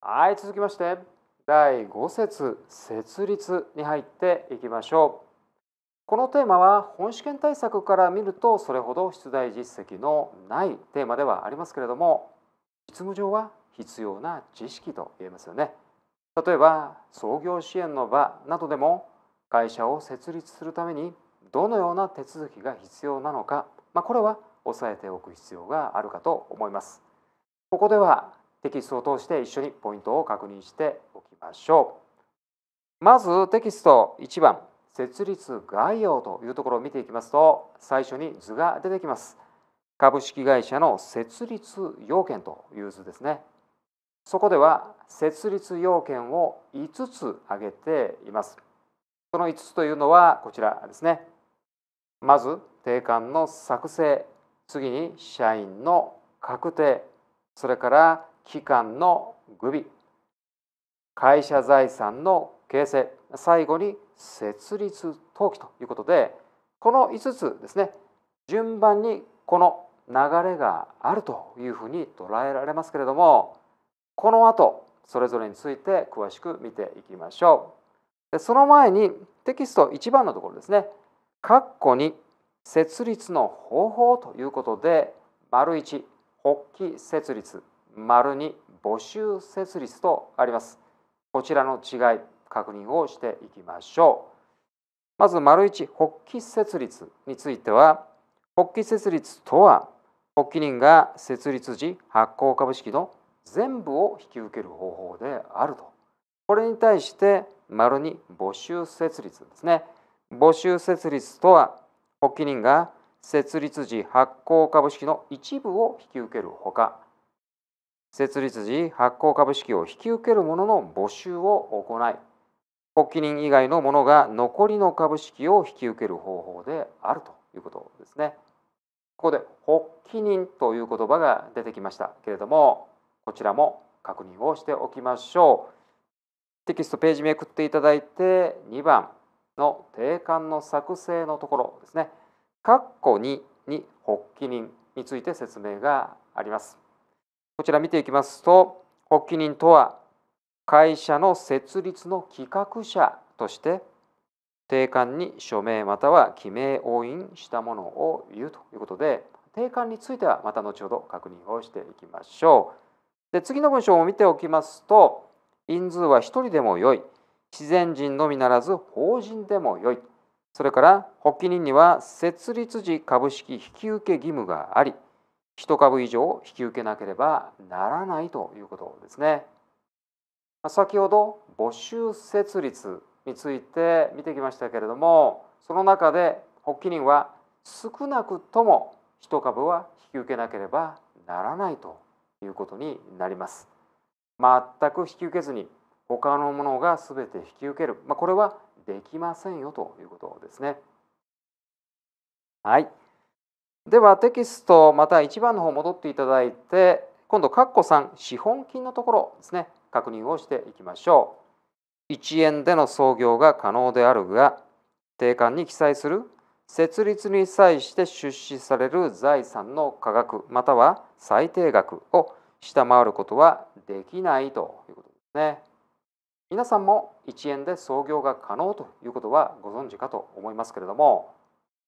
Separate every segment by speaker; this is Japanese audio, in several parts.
Speaker 1: はい続きまして第5節設立に入っていきましょうこのテーマは本試験対策から見るとそれほど出題実績のないテーマではありますけれども実務上は必要な知識と言えますよね例えば創業支援の場などでも会社を設立するためにどのような手続きが必要なのか、まあ、これは押さえておく必要があるかと思いますここではテキストを通して一緒にポイントを確認しておきましょうまずテキスト1番設立概要というところを見ていきますと最初に図が出てきます株式会社の設立要件という図ですねそこでは設立要件を5つ挙げていますその5つというのはこちらですねまず定款の作成次に社員の確定それから機関の具備会社財産の形成最後に設立登記ということでこの5つですね順番にこの流れがあるというふうに捉えられますけれどもこの後それぞれについて詳しく見ていきましょうでその前にテキスト1番のところですね括弧に設立の方法ということで丸1発起設立丸に募集設立とあります。こちらの違い、確認をしていきましょう。まず、丸1、発起設立については、発起設立とは、発起人が設立時発行株式の全部を引き受ける方法であると。これに対して、丸に募集設立ですね。募集設立とは、発起人が設立時発行株式の一部を引き受けるほか、設立時発行株式を引き受ける者の募集を行い発起人以外の者が残りの株式を引き受ける方法であるということですねここで発起人という言葉が出てきましたけれどもこちらも確認をしておきましょうテキストページめくっていただいて2番の定款の作成のところですね。括弧2に発起人について説明があります。こちら見ていきますと、発起人とは、会社の設立の企画者として、定款に署名または記名押印したものを言うということで、定款についてはまた後ほど確認をしていきましょう。で次の文章を見ておきますと、人数は1人でもよい。自然人のみならず法人でもよい。それから、発起人には設立時株式引受義務があり、1株以上引き受けなければならないということですね。先ほど募集設立について見てきましたけれどもその中で発起人は少なくとも1株は引き受けなければならないということになります。全く引き受けずに他のものが全て引き受ける、まあ、これはできませんよということですね。はいではテキストまた1番の方戻っていただいて今度括弧3資本金のところですね確認をしていきましょう1円での創業が可能であるが定款に記載する設立に際して出資される財産の価格または最低額を下回ることはできないということですね皆さんも1円で創業が可能ということはご存知かと思いますけれども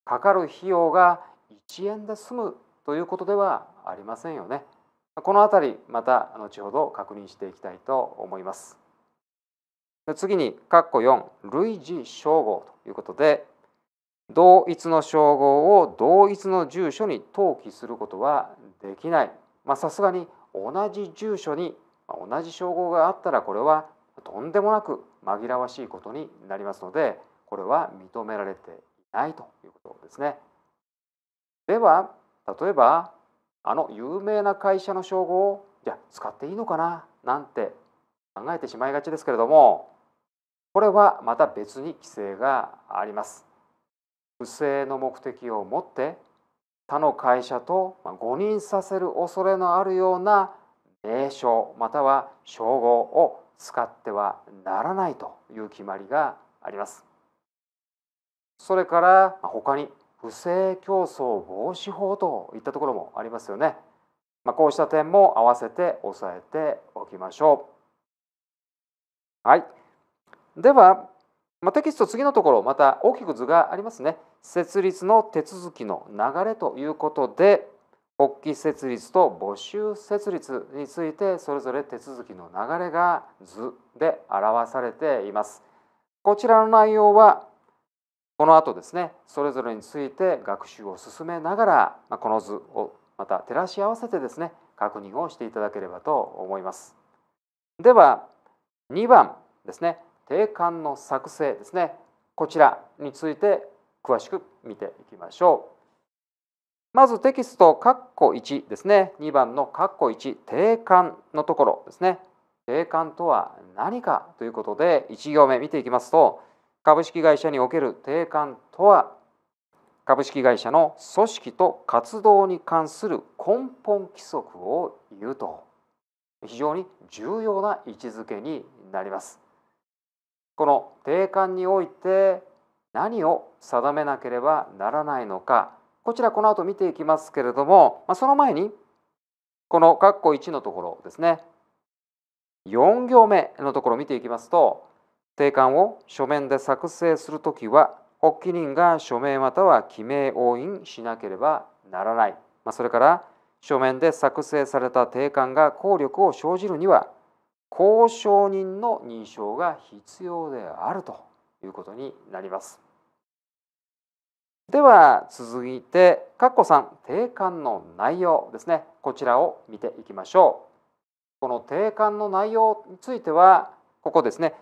Speaker 1: かかる費用が1円で済むということではありませんよね。この辺りまた後ほど確認していきたいと思います。次に括弧4類似称号ということで同一の称号を同一の住所に登記することはできないさすがに同じ住所に同じ称号があったらこれはとんでもなく紛らわしいことになりますのでこれは認められていないということですね。では例えばあの有名な会社の称号をじゃ使っていいのかななんて考えてしまいがちですけれどもこれはまた別に規制があります。不正の目的を持って他の会社と誤認させる恐れのあるような名称または称号を使ってはならないという決まりがあります。それから他に不正競争防止法といったところもありますよね。まあ、こうした点も合わせて押さえておきましょう。はい、では、まあ、テキスト次のところまた大きく図がありますね。設立の手続きの流れということで国旗設立と募集設立についてそれぞれ手続きの流れが図で表されています。こちらの内容はこの後ですねそれぞれについて学習を進めながら、まこの図をまた照らし合わせてですね確認をしていただければと思います。では2番ですね定款の作成ですねこちらについて詳しく見ていきましょう。まずテキスト括弧1ですね2番の括弧1定款のところですね定款とは何かということで1行目見ていきますと株式会社における定款とは株式会社の組織と活動に関する根本規則を言うと非常に重要な位置づけになります。この定款において何を定めなければならないのかこちらこの後見ていきますけれども、その前にこの括弧1のところですね4行目のところを見ていきますと定款を書面で作成するときは、発起人が署名または記名押印しなければならない。まあ、それから、書面で作成された定款が効力を生じるには、公証人の認証が必要であるということになります。では続いて、括弧ん、定款の内容ですね。こちらを見ていきましょう。この定款の内容については、ここですね、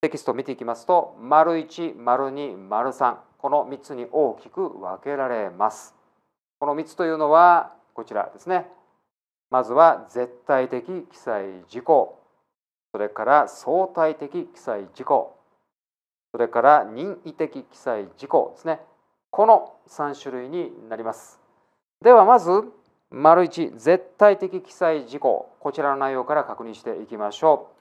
Speaker 1: テキストを見ていきますと、丸1、丸2、丸3、この3つに大きく分けられます。この3つというのは、こちらですね。まずは、絶対的記載事項。それから相対的記載事項。それから任意的記載事項ですね。この3種類になります。ではまず、丸1、絶対的記載事項。こちらの内容から確認していきましょう。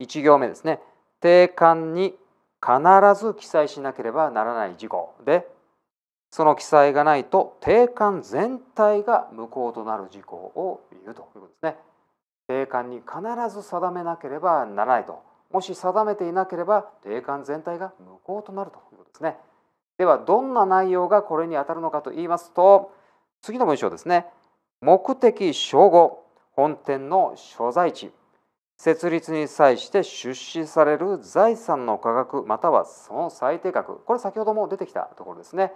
Speaker 1: 1行目ですね定款に必ず記載しなければならない事項でその記載がないと定款全体が無効となる事項を言うということですね。定款に必ず定めなければならないともし定めていなければ定款全体が無効となるということですね。ではどんな内容がこれに当たるのかと言いますと次の文章ですね。目的称号本店の所在地設立に際して出資される財産の価格またはその最低額これ先ほども出てきたところですね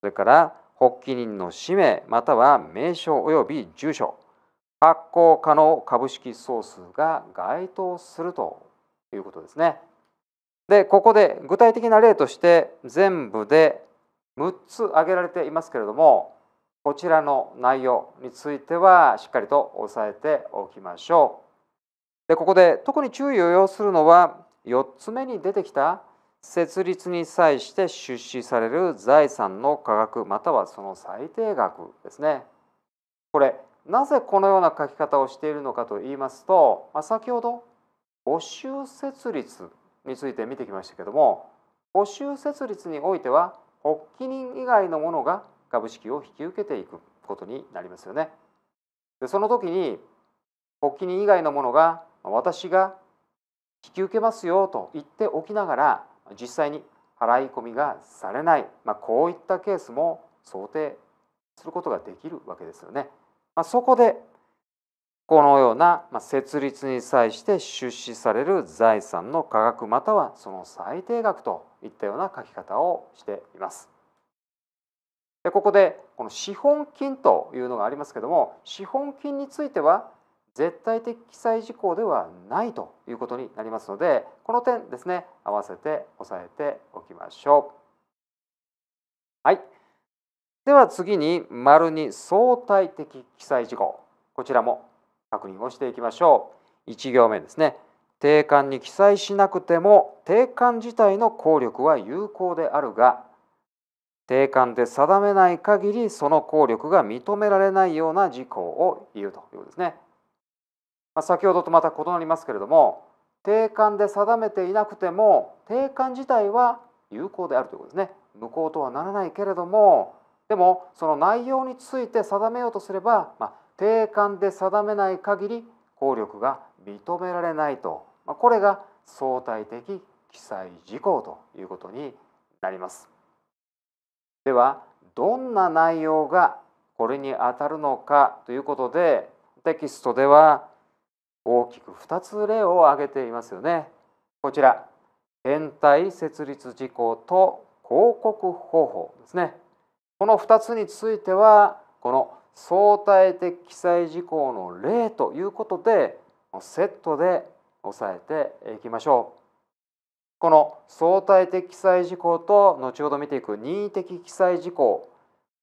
Speaker 1: それから発起人の氏名または名称及び住所発行可能株式総数が該当するということですね。でここで具体的な例として全部で6つ挙げられていますけれどもこちらの内容についてはしっかりと押さえておきましょう。でここで特に注意を要するのは4つ目に出てきた設立に際して出資される財産の価格またはその最低額ですね。これなぜこのような書き方をしているのかと言いますと、まあ、先ほど募集設立について見てきましたけども募集設立においては発起人以外のものが株式を引き受けていくことになりますよね。でその時に発起人以外のものが私が引き受けますよと言っておきながら実際に払い込みがされない、まあ、こういったケースも想定することができるわけですよね。まあ、そこでこのような設立に際して出資される財産の価格またはその最低額といったような書き方をしています。でここでこの資本金というのがありますけども資本金については絶対的記載事項ではないということになりますのでこの点ですね合わせて押さえておきましょう。はい、では次に丸に相対的記載事項こちらも確認をしていきましょう。1行目ですね定款に記載しなくても定款自体の効力は有効であるが定款で定めない限りその効力が認められないような事項を言うということですね。まあ、先ほどとまた異なりますけれども定款で定めていなくても定款自体は有効であるということですね無効とはならないけれどもでもその内容について定めようとすれば、まあ、定款で定めない限り効力が認められないと、まあ、これが相対的記載事項ということになります。ではどんな内容がこれに当たるのかということでテキストでは大きく2つ例を挙げていますよねこちら連帯設立事項と広告方法ですねこの2つについてはこの相対的記載事項の例ということでセットで押さえていきましょうこの相対的記載事項と後ほど見ていく任意的記載事項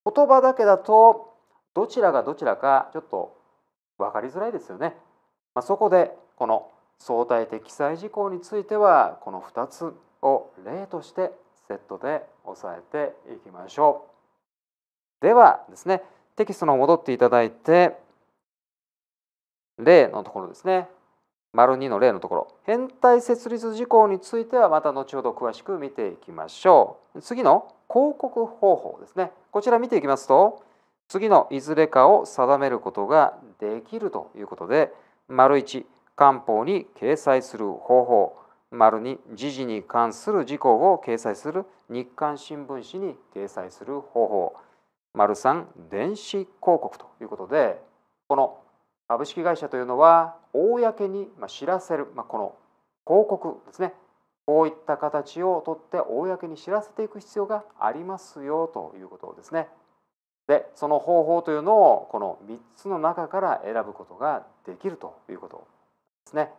Speaker 1: 言葉だけだとどちらがどちらかちょっと分かりづらいですよねまあ、そこでこの相対的債事項についてはこの2つを例としてセットで押さえていきましょう。ではですねテキストの戻っていただいて例のところですね丸2の例のところ変態設立事項についてはまた後ほど詳しく見ていきましょう次の広告方法ですねこちら見ていきますと次のいずれかを定めることができるということで丸1官報に掲載する方法丸2時事に関する事項を掲載する日刊新聞紙に掲載する方法丸3電子広告ということでこの株式会社というのは公に知らせる、まあ、この広告ですねこういった形をとって公に知らせていく必要がありますよということですね。でその方法というのをこの3つの中から選ぶことができるということですね。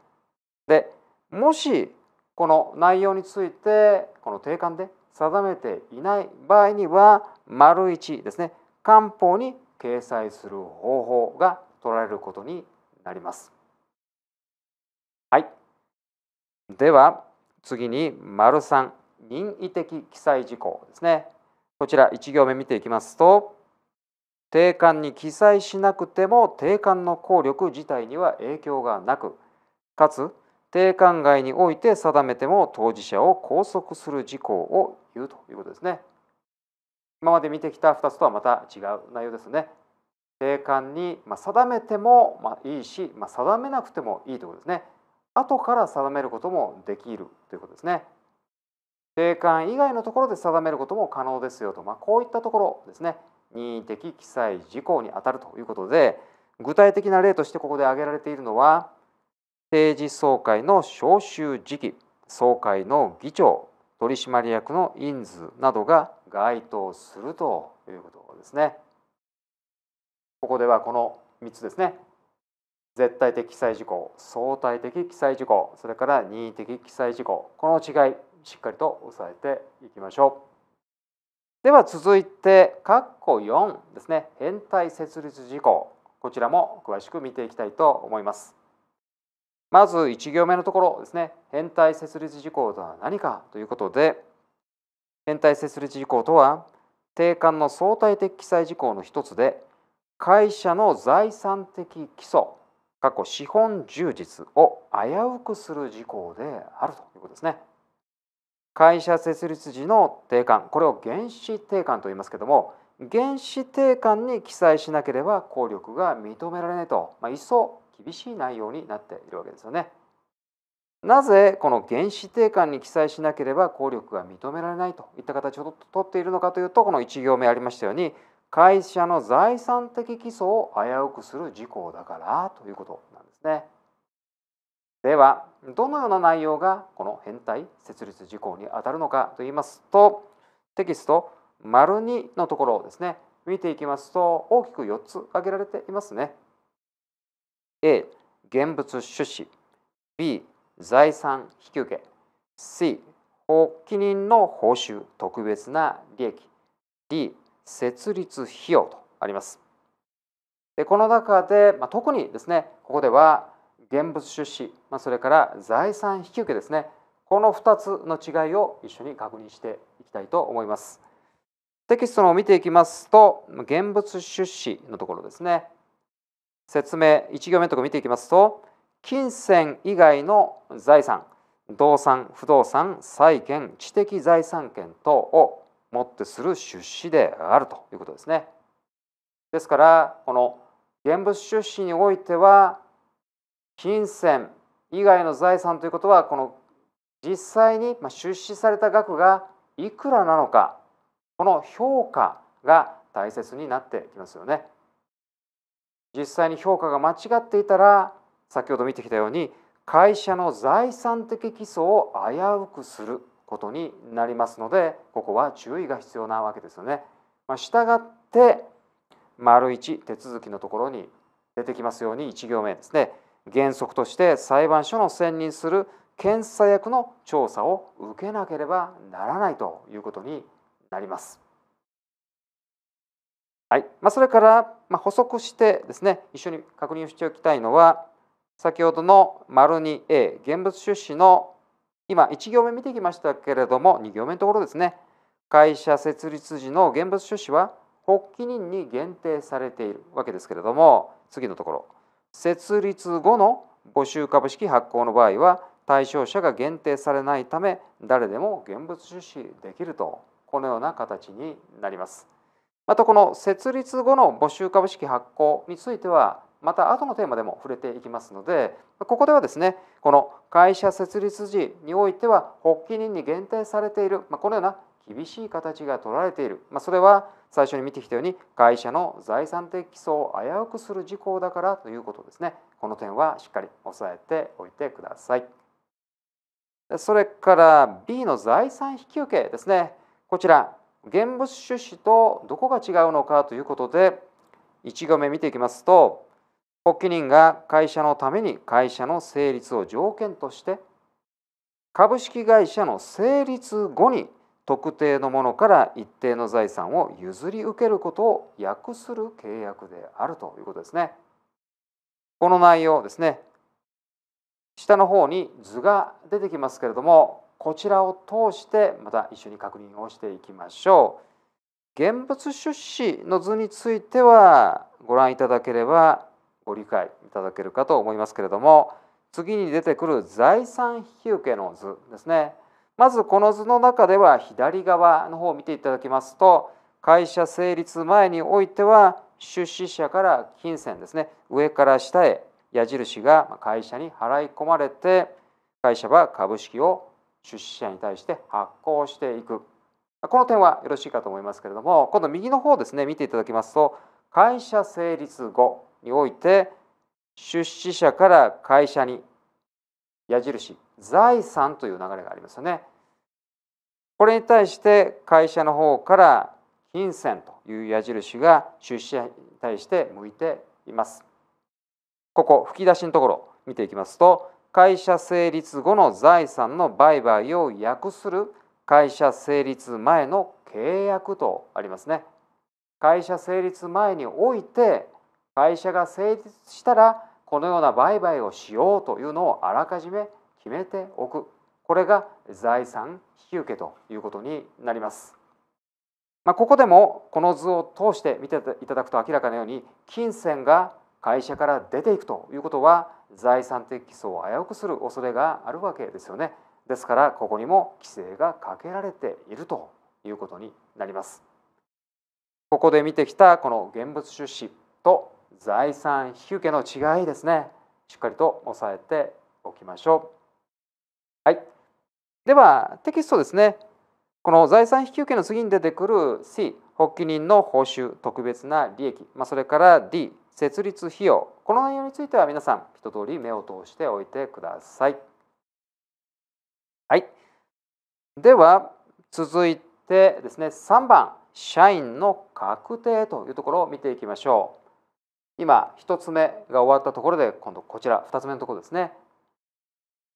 Speaker 1: でもしこの内容についてこの定款で定めていない場合には丸1ですね官報に掲載する方法が取られることになります。はい、では次に丸3任意的記載事項ですねこちら1行目見ていきますと定款に記載しなくても定款の効力自体には影響がなくかつ定款外において定めても当事者を拘束する事項を言うということですね。今まで見てきた2つとはまた違う内容ですね。定款に定めてもいいし定めなくてもいいということですね。後から定めることもできるということですね。定款以外のところで定めることも可能ですよと、まあ、こういったところですね。任意的記載事項にあたるということで具体的な例としてここで挙げられているのは定時総会の招集時期総会の議長取締役の人数などが該当するということですね。ここではこの3つですね絶対的記載事項相対的記載事項それから任意的記載事項この違いしっかりと押さえていきましょう。では続いて、括弧4ですね、変態設立事項、こちらも詳しく見ていきたいと思います。まず1行目のところですね、変態設立事項とは何かということで、変態設立事項とは、定款の相対的記載事項の一つで、会社の財産的基礎、過去資本充実を危うくする事項であるということですね。会社設立時の定款これを原始定款と言いますけども原始定款に記載しなければ効力が認められないと、まあ、一層厳しい内容になっているわけですよね。なぜこの原始定款に記載しなければ効力が認められないといった形をとっているのかというとこの1行目ありましたように会社の財産的基礎を危うくする事項だからということなんですね。ではどのような内容がこの変態設立事項にあたるのかといいますとテキスト丸2のところをですね見ていきますと大きく4つ挙げられていますね。A 現物出資 B 財産引受 C 法記人の報酬特別な利益 D 設立費用とあります。でこの中で、まあ、特にですねここでは現物出資、まあ、それから財産引き受けですねこの2つの違いを一緒に確認していきたいと思いますテキストのを見ていきますと現物出資のところですね説明1行目とか見ていきますと金銭以外の財産動産不動産債権知的財産権等をもってする出資であるということですねですからこの現物出資においては金銭以外の財産ということはこの実際に出資された額がいくらなのかこの評価が大切になってきますよね実際に評価が間違っていたら先ほど見てきたように会社の財産的基礎を危うくすることになりますのでここは注意が必要なわけですよね。まあ、従って丸1手続きのところに出てきますように1行目ですね原則として裁判所の選任する検査役の調査を受けなければならないということになります。はいまあ、それから、ま補足してですね一緒に確認しておきたいのは先ほどの2 a 現物出資の今1行目見てきましたけれども2行目のところですね会社設立時の現物出資は発起人に限定されているわけですけれども次のところ設立後の募集株式発行の場合は対象者が限定されないため誰でも現物出資できるとこのような形になりますまたこの設立後の募集株式発行についてはまた後のテーマでも触れていきますのでここではですねこの会社設立時においては発起人に限定されている、まあ、このような厳しい形が取られている、まあ、それは最初に見てきたように会社の財産的基礎を危うくする事項だからということですねこの点はしっかり押さえておいてくださいそれから B の財産引き受けですねこちら現物出資とどこが違うのかということで1行目見ていきますと発起人が会社のために会社の成立を条件として株式会社の成立後に特定のものから一定の財産を譲り受けることを訳する契約であるということですね。この内容ですね下の方に図が出てきますけれどもこちらを通してまた一緒に確認をしていきましょう。現物出資の図についてはご覧いただければご理解いただけるかと思いますけれども次に出てくる財産引受の図ですねまずこの図の中では左側の方を見ていただきますと会社成立前においては出資者から金銭ですね上から下へ矢印が会社に払い込まれて会社は株式を出資者に対して発行していくこの点はよろしいかと思いますけれども今度右の方ですね見ていただきますと会社成立後において出資者から会社に矢印財産という流れがありますよねこれに対して会社の方から金銭という矢印が出資に対して向いています。ここ吹き出しのところ見ていきますと会社成立後の財産の売買を訳する会社成立前の契約とありますね。会社成立前において会社が成立したらこのような売買をしようというのをあらかじめ決めておくこれが財産引受ということになります。まあ、ここでもこの図を通して見ていただくと明らかなように金銭が会社から出ていくということは財産的基礎を危うくする恐れがあるわけですよね。ですからここにも規制がかけられているということになります。ここで見てきたこの現物出資と財産引受の違いですねしっかりと押さえておきましょう。はいではテキストですねこの財産引き受けの次に出てくる C 発起人の報酬特別な利益、まあ、それから D 設立費用この内容については皆さん一通り目を通しておいてください。はい、では続いてですね3番社員の確定というところを見ていきましょう。今1つ目が終わったところで今度こちら2つ目のところですね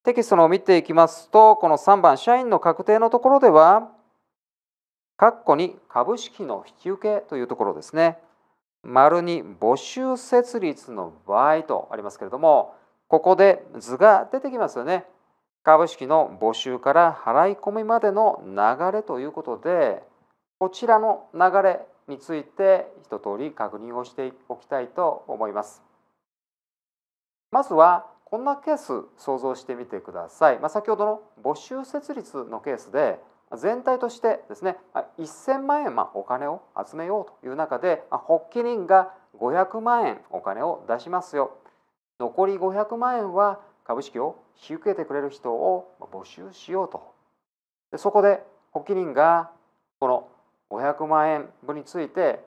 Speaker 1: テキストのを見ていきますと、この3番、社員の確定のところでは、括弧に株式の引き受けというところですね。丸に募集設立の場合とありますけれども、ここで図が出てきますよね。株式の募集から払い込みまでの流れということで、こちらの流れについて一通り確認をしておきたいと思います。まずはこんなケース想像してみてください、まあ、先ほどの募集設立のケースで全体としてですね1000万円まお金を集めようという中で発起人が500万円お金を出しますよ残り500万円は株式を引き受けてくれる人を募集しようとでそこで発起人がこの500万円分について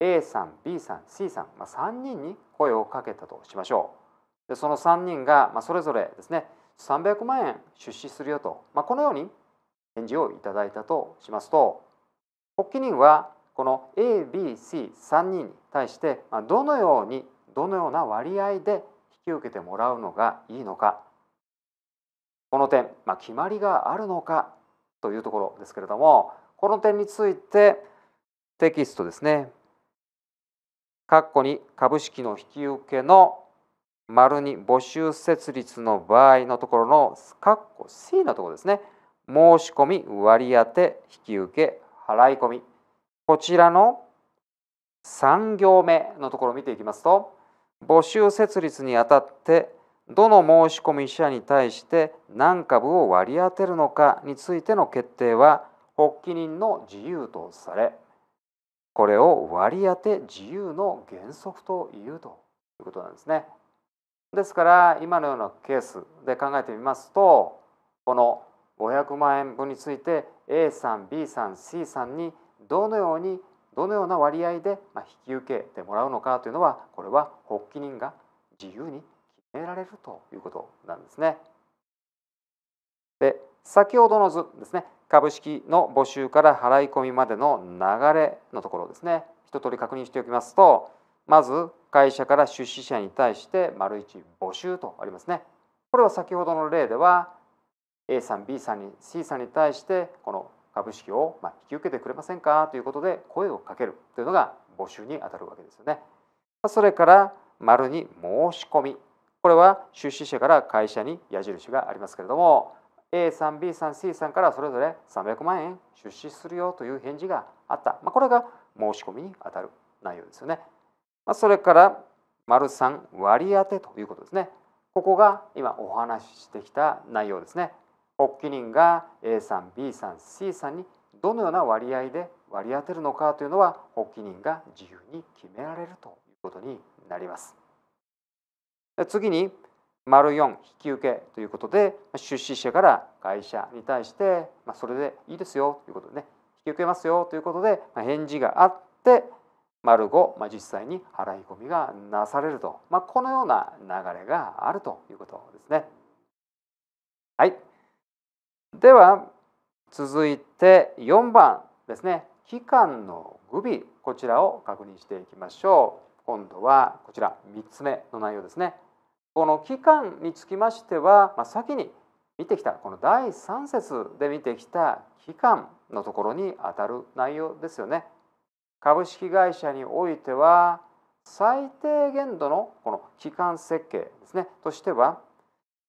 Speaker 1: A さん B さん C さん、まあ、3人に声をかけたとしましょう。でその3人が、まそれぞれですね300万円出資するよと、まあ、このように返事をいただいたとしますと発起人はこの ABC3 人に対してどのようにどのような割合で引き受けてもらうのがいいのかこの点、まあ、決まりがあるのかというところですけれどもこの点についてテキストですね括弧に株式の引き受けの丸に募集設立の場合のところの括弧 C のところですね。申し込み、割り当、て引き受、け払い込み。こちらの3行目のところを見ていきますと、募集設立にあたって、どの申し込み者に対して何株を割り当てるのかについての決定は、発起人の自由とされ、これを割り当て自由の原則というということなんですね。ですから今のようなケースで考えてみますとこの500万円分について A さん B さん C さんにどのようにどのような割合で引き受けてもらうのかというのはこれは発起人が自由に決められるということなんですね。で先ほどの図ですね株式の募集から払い込みまでの流れのところですね一通り確認しておきますとまず会社から出資者に対して丸一募集とありますね。これは先ほどの例では A さん B さんに C さんに対してこの株式をま引き受けてくれませんかということで声をかけるというのが募集にあたるわけですよね。それから丸に申し込みこれは出資者から会社に矢印がありますけれども A さん B さん C さんからそれぞれ300万円出資するよという返事があった、まあ、これが申し込みにあたる内容ですよね。まそれから丸3割り当てということですねここが今お話ししてきた内容ですね発起人が A さん B さん C さんにどのような割合で割り当てるのかというのは発起人が自由に決められるということになります次に丸4引き受けということで出資者から会社に対して、まあ、それでいいですよということでね引き受けますよということで返事があって丸五、まあ、実際に払い込みがなされると、まあ、このような流れがあるということですね。はい、では続いて4番ですね期間の具備こちらを確認していきましょう。今度はこちら3つ目の内容ですね。この期間につきましては、まあ、先に見てきたこの第3節で見てきた期間のところにあたる内容ですよね。株式会社においては最低限度のこの期間設計ですねとしては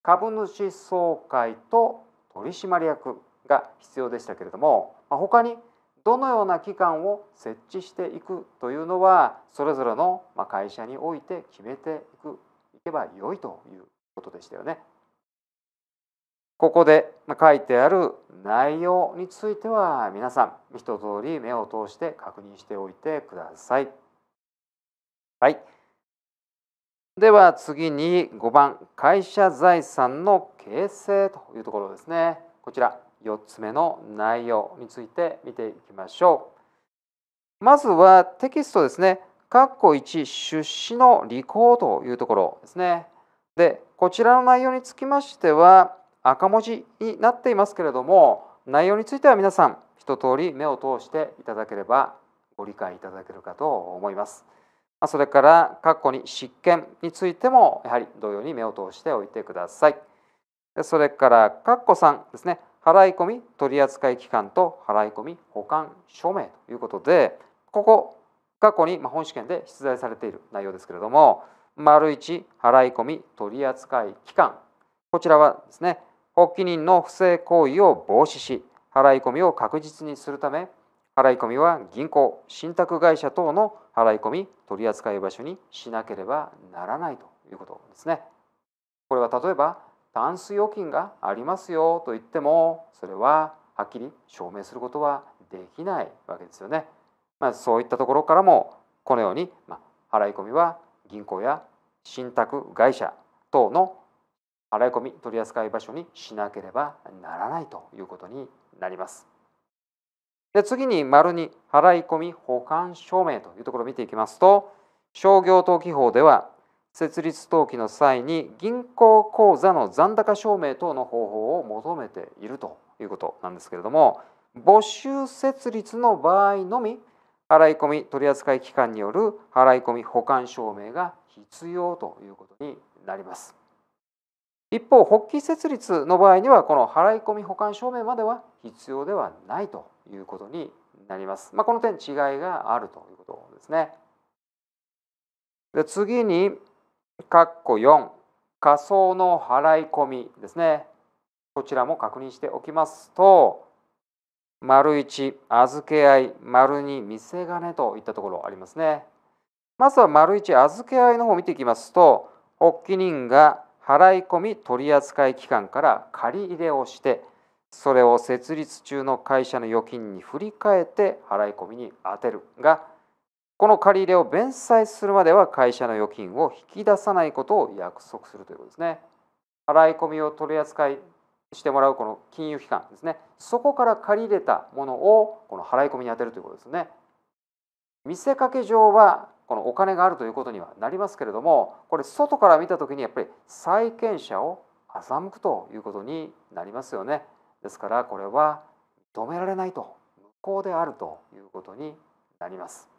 Speaker 1: 株主総会と取締役が必要でしたけれども他にどのような機関を設置していくというのはそれぞれの会社において決めていくいけばよいということでしたよね。ここで書いてある内容については皆さん一通り目を通して確認しておいてください。はい。では次に5番会社財産の形成というところですね。こちら4つ目の内容について見ていきましょう。まずはテキストですね。括弧1出資の履行というところですね。でこちらの内容につきましては赤文字になっていますけれども内容については皆さん一通り目を通していただければご理解いただけるかと思います。それから括弧に執権についてもやはり同様に目を通しておいてください。それから括弧3ですね払い込み取扱期間と払い込み保管署名ということでここ過去に本試験で出題されている内容ですけれども丸1払い込み取扱期間こちらはですね発起人の不正行為を防止し、払い込みを確実にするため、払い込みは銀行、信託会社等の払い込み取扱い場所にしなければならないということですね。これは例えば、タンス預金がありますよと言っても、それははっきり証明することはできないわけですよね。まあ、そういったところからも、このように、ま払い込みは銀行や信託会社等の払い込み取扱場所にしなければならないということになります。で次に丸に払い込み保管証明というところを見ていきますと商業登記法では設立登記の際に銀行口座の残高証明等の方法を求めているということなんですけれども募集設立の場合のみ払い込み取扱機関による払い込み保管証明が必要ということになります。一方、発起設立の場合には、この払い込み保管証明までは必要ではないということになります。まあ、この点、違いがあるということですね。で次に、括弧4、仮想の払い込みですね。こちらも確認しておきますと、丸1、預け合い、丸2、見せ金といったところありますね。まずは丸1、預け合いの方を見ていきますと、発起人が払い込み取扱機関から借り入れをしてそれを設立中の会社の預金に振り替えて払い込みに充てるがこの借り入れを弁済するまでは会社の預金を引き出さないことを約束するということですね。払い込みを取り扱いしてもらうこの金融機関ですねそこから借り入れたものをこの払い込みに充てるということですね。見せかけ上はこのお金があるということにはなりますけれどもこれ外から見た時にやっぱり債権者を欺くということになりますよね。ですからこれは止められないと無効であるということになります。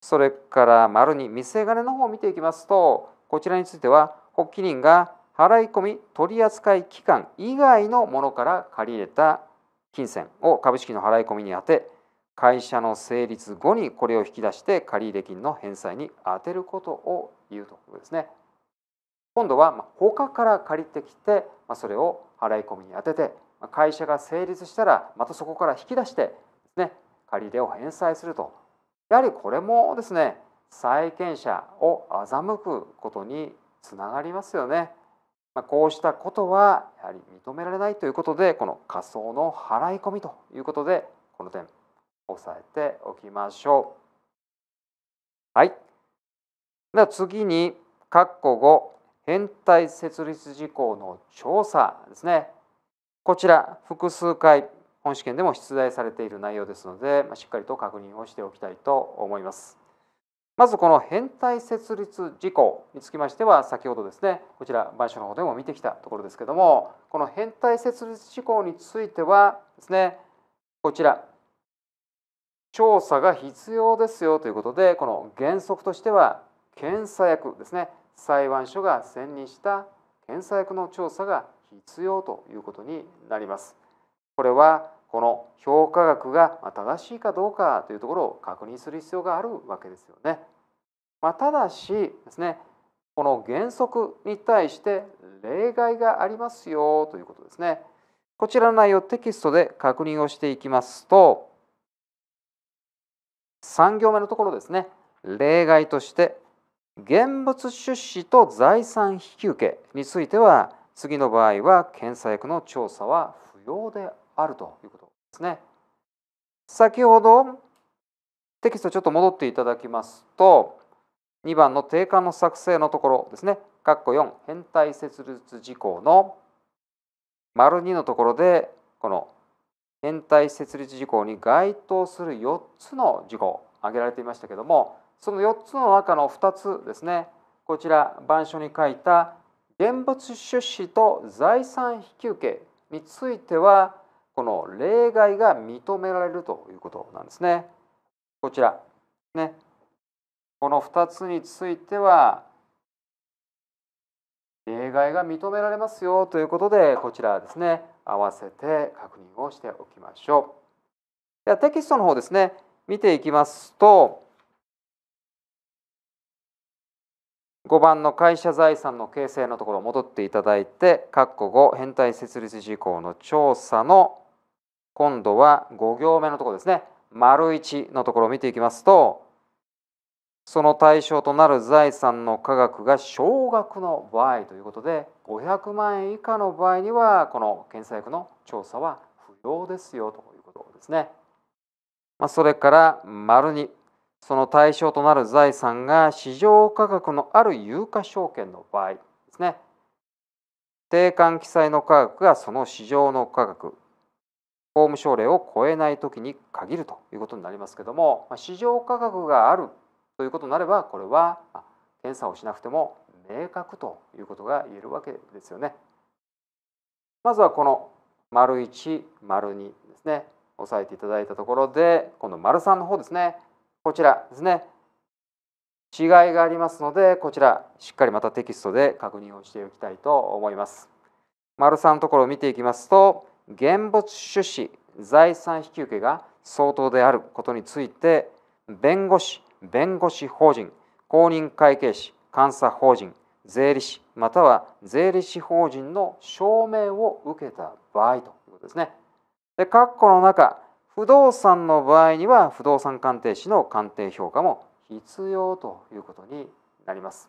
Speaker 1: それから丸に見せ金の方を見ていきますとこちらについては発起人が払い込み取扱期間以外のものから借り入れた金銭を株式の払い込みに充て会社の成立後にこれを引き出して借入金の返済に充てることを言うということですね。今度は他から借りてきてそれを払い込みに充てて会社が成立したらまたそこから引き出してですね借り入れを返済するとやはりこれもですね債権者を欺くことにつながりますよね。まこうしたことはやはり認められないということでこの仮想の払い込みということでこの点押さえておきましょう。はい。では次に、括弧5、変態設立事項の調査ですね。こちら、複数回、本試験でも出題されている内容ですので、しっかりと確認をしておきたいと思います。まずこの変態設立事項につきましては先ほどですねこちら場所の方でも見てきたところですけどもこの変態設立事項についてはですねこちら調査が必要ですよということでこの原則としては検査役ですね裁判所が選任した検査役の調査が必要ということになります。これはこの評価額が正しいかどうかというところを確認する必要があるわけですよね。まあ、ただしですねこの原則に対して例外がありますよということですね。こちらの内容テキストで確認をしていきますと3行目のところですね例外として現物出資と財産引き受けについては次の場合は検査役の調査は不要であるということですね。先ほどテキストちょっと戻っていただきますと2番の定款の作成のところですね括弧4変態設立事項の丸2のところでこの変態設立事項に該当する4つの事項挙げられていましたけどもその4つの中の2つですねこちら板書に書いた現物出資と財産引受についてはこの例外が認められるということなんですね。こちら、ね、この2つについては例外が認められますよということでこちらですね合わせて確認をしておきましょう。ではテキストの方ですね見ていきますと5番の会社財産の形成のところ戻っていただいて括弧5変態設立事項の調査の今度は5行目のところですね丸1のところを見ていきますとその対象となる財産の価額が少額の場合ということで500万円以下の場合にはこの検査薬の調査は不要ですよということですね。まあ、それから丸2その対象となる財産が市場価格のある有価証券の場合ですね定款記載の価格がその市場の価格法務省令を超えない時に限るということになりますけども市場価格があるということになればこれは検査をしなくても明確ということが言えるわけですよね。まずはこの丸1丸2ですね押さえていただいたところでこの丸3の方ですねこちらですね違いがありますのでこちらしっかりまたテキストで確認をしておきたいと思います。丸3のところを見ていきますと現物出資財産引受が相当であることについて弁護士弁護士法人公認会計士監査法人税理士または税理士法人の証明を受けた場合ということですね。で、括弧の中、不動産の場合には不動産鑑定士の鑑定評価も必要ということになります。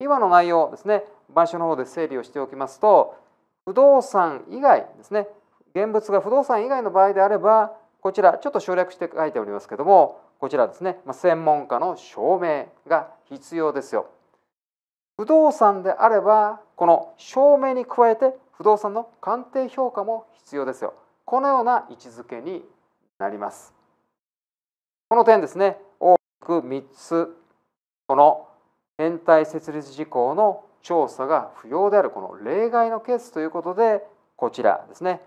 Speaker 1: 今の内容ですね、板書の方で整理をしておきますと、不動産以外ですね、現物が不動産以外の場合であれば、こちらちょっと省略して書いておりますけども、こちらですね、専門家の証明が必要ですよ。不動産であれば、この証明に加えて不動産の鑑定評価も必要ですよこのような位置づけになりますこの点ですね大きく3つこの変態設立事項の調査が不要であるこの例外のケースということでこちらですね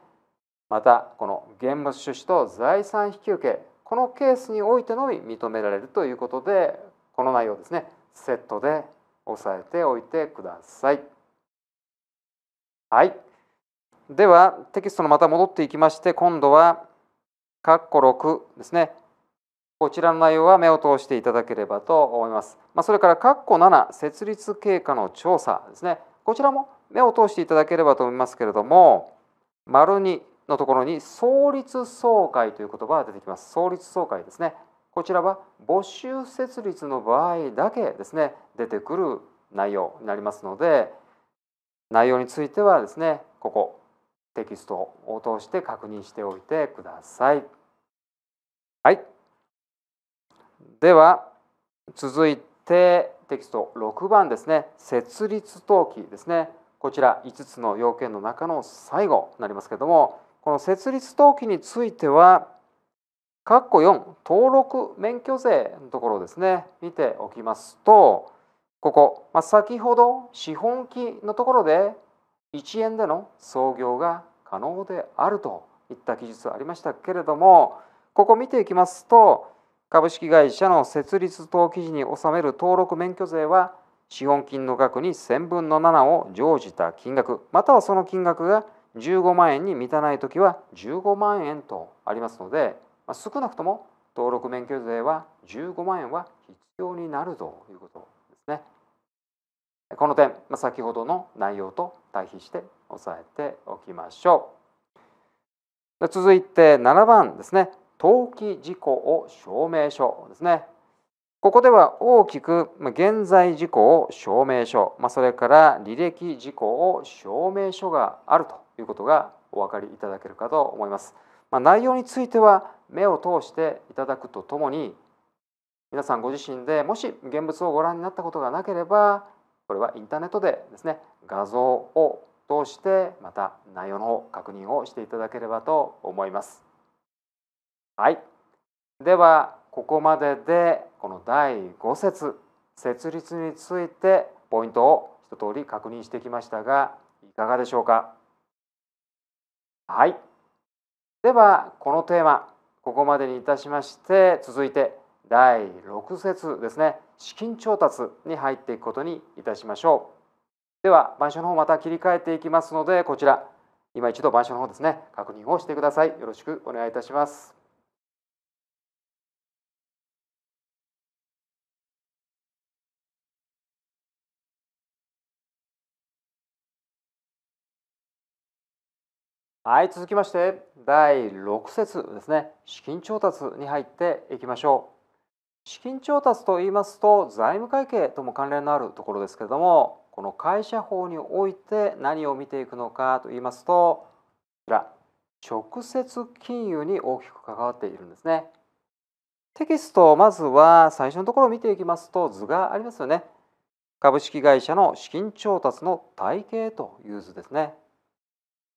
Speaker 1: またこの現物出資と財産引き受けこのケースにおいてのみ認められるということでこの内容ですねセットで押さえておいてください。はい。では、テキストのまた戻っていきまして、今度は、カッコ6ですね。こちらの内容は目を通していただければと思います。まあ、それから、カッコ7、設立経過の調査ですね。こちらも目を通していただければと思いますけれども、丸2のところに、創立総会という言葉が出てきます。創立総会ですね。こちらは募集設立の場合だけですね、出てくる内容になりますので、内容についてはですねここテキストを通して確認しておいてください。はい。では続いてテキスト6番ですね設立登記ですねこちら5つの要件の中の最後になりますけれどもこの設立登記については括弧4登録免許税のところですね見ておきますとここ、まあ、先ほど資本金のところで1円での創業が可能であるといった記述ありましたけれどもここ見ていきますと株式会社の設立登記時に納める登録免許税は資本金の額に1000分の7を乗じた金額またはその金額が15万円に満たない時は15万円とありますので、まあ、少なくとも登録免許税は15万円は必要になるということね、この点先ほどの内容と対比して押さえておきましょう続いて7番ですね登記事項を証明書ですねここでは大きくま現在事項を証明書、まあ、それから履歴事項を証明書があるということがお分かりいただけるかと思います。まあ、内容については目を通していただくとともに皆さんご自身でもし現物をご覧になったことがなければこれはインターネットでですね画像を通してまた内容の方確認をしていただければと思います。はいではここまででこの第5節設立についてポイントを一通り確認してきましたがいかがでしょうかはいではこのテーマここまでにいたしまして続いて第6節ですね資金調達に入っていくことにいたしましょうでは板書の方また切り替えていきますのでこちら今一度板書の方ですね確認をしてくださいよろしくお願いいたしますはい続きまして第6節ですね資金調達に入っていきましょう資金調達といいますと財務会計とも関連のあるところですけれどもこの会社法において何を見ていくのかといいますとこちら直接金融に大きく関わっているんですねテキストをまずは最初のところを見ていきますと図がありますよね株式会社の資金調達の体系という図ですね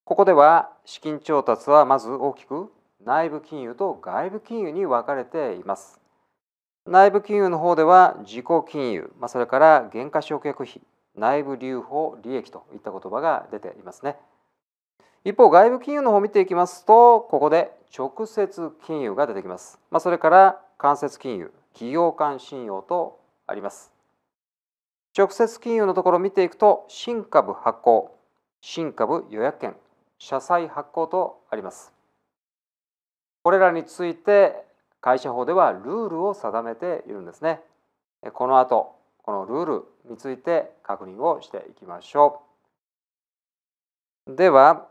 Speaker 1: ここでは資金調達はまず大きく内部金融と外部金融に分かれています内部金融の方では自己金融、まあ、それから減価償却費内部留保利益といった言葉が出ていますね一方外部金融の方を見ていきますとここで直接金融が出てきます、まあ、それから間接金融企業間信用とあります直接金融のところを見ていくと新株発行新株予約権社債発行とありますこれらについて会社法ではルールを定めているんですね。この後このルールについて確認をしていきましょう。では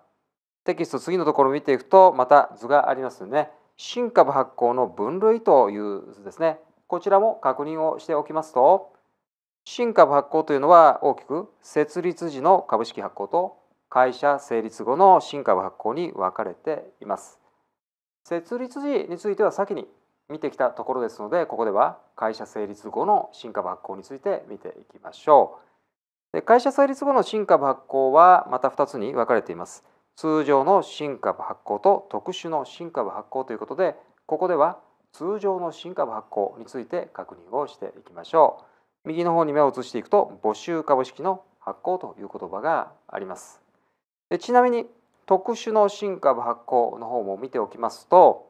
Speaker 1: テキスト次のところを見ていくとまた図がありますよね。新株発行の分類という図ですね。こちらも確認をしておきますと新株発行というのは大きく設立時の株式発行と会社成立後の新株発行に分かれています。設立時については先に見てきたところですのでここでは会社成立後の進化発行について見ていきましょう。で会社成立後の新株発行はまた2つに分かれています。通常の新株発行と特殊の新株発行ということでここでは通常の新株発行について確認をしていきましょう。右の方に目を移していくと募集株式の発行という言葉があります。ちなみに特殊の新株発行の方も見ておきますと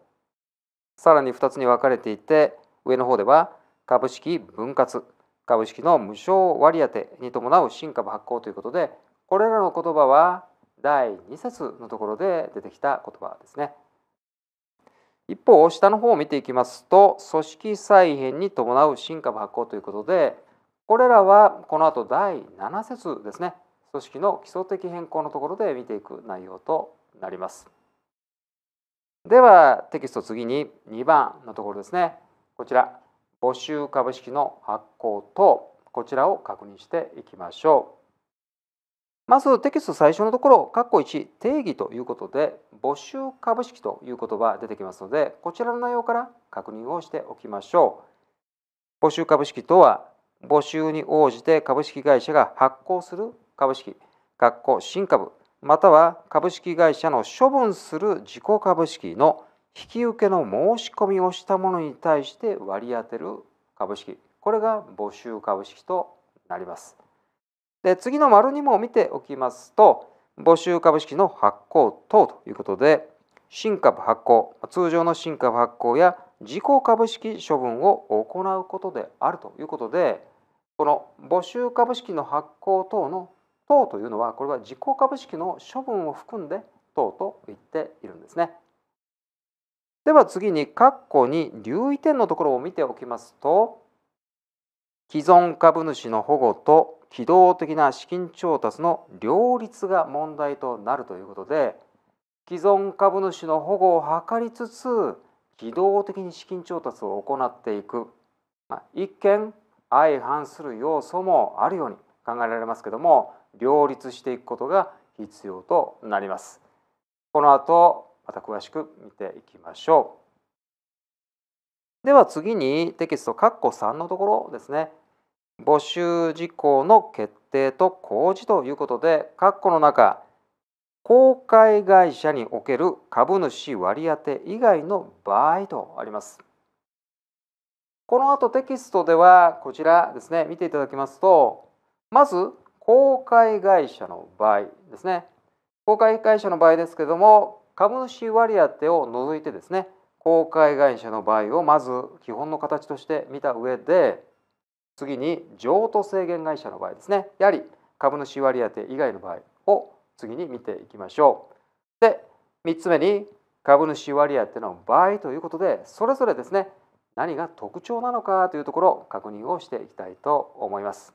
Speaker 1: さらに2つに分かれていて上の方では株式分割株式の無償割当に伴う新株発行ということでこれらの言葉は第2節のところで出てきた言葉ですね一方下の方を見ていきますと組織再編に伴う新株発行ということでこれらはこの後第7節ですね組織の基礎的変更のところで見ていく内容となります。ではテキスト次に2番のところですねこちら募集株式の発行等こちらを確認していきましょうまずテキスト最初のところ括弧1定義ということで募集株式という言葉出てきますのでこちらの内容から確認をしておきましょう募集株式とは募集に応じて株式会社が発行する株式括弧新株または株式会社の処分する自己株式の引き受けの申し込みをしたものに対して割り当てる株式これが募集株式となります。で次の丸2も見ておきますと募集株式の発行等ということで新株発行通常の新株発行や自己株式処分を行うことであるということでこの募集株式の発行等の党というのはこれは実行株式の処分を含んで等と言っているんですね。では次に括弧に留意点のところを見ておきますと既存株主の保護と機動的な資金調達の両立が問題となるということで既存株主の保護を図りつつ機動的に資金調達を行っていく、まあ、一見相反する要素もあるように考えられますけども両立していくことが必要となります。この後また詳しく見ていきましょう。では次にテキスト括弧3のところですね。募集事項の決定と公示ということで括弧の中公開会社における株主割当以外の場合とあります。この後テキストではこちらですね見ていただきますとまず公開会社の場合ですね公開会社の場合ですけども株主割当を除いてですね公開会社の場合をまず基本の形として見た上で次に譲渡制限会社の場合ですねやはり株主割当以外の場合を次に見ていきましょう。で3つ目に株主割当の場合ということでそれぞれですね何が特徴なのかというところを確認をしていきたいと思います。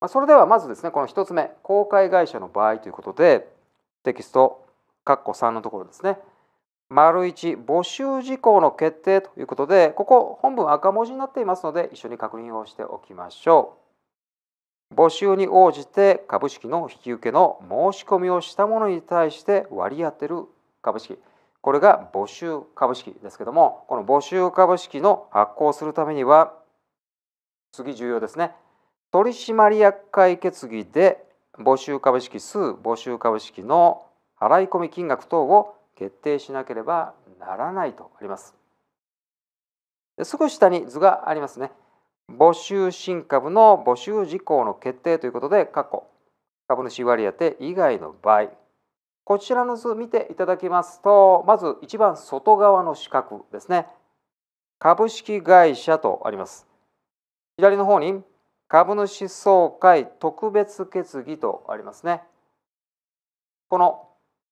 Speaker 1: まあ、それではまずですねこの1つ目公開会社の場合ということでテキスト括弧3のところですね丸1募集事項の決定ということでここ本文赤文字になっていますので一緒に確認をしておきましょう募集に応じて株式の引き受けの申し込みをしたものに対して割り当てる株式これが募集株式ですけどもこの募集株式の発行するためには次重要ですね取締役会決議で募集株式数募集株式の払込金額等を決定しなければならないとあります。ですぐ下に図がありますね。募集新株の募集事項の決定ということで、過去株主割当以外の場合、こちらの図見ていただきますと、まず一番外側の四角ですね。株式会社とあります。左の方に株主総会特別決議とありますね。この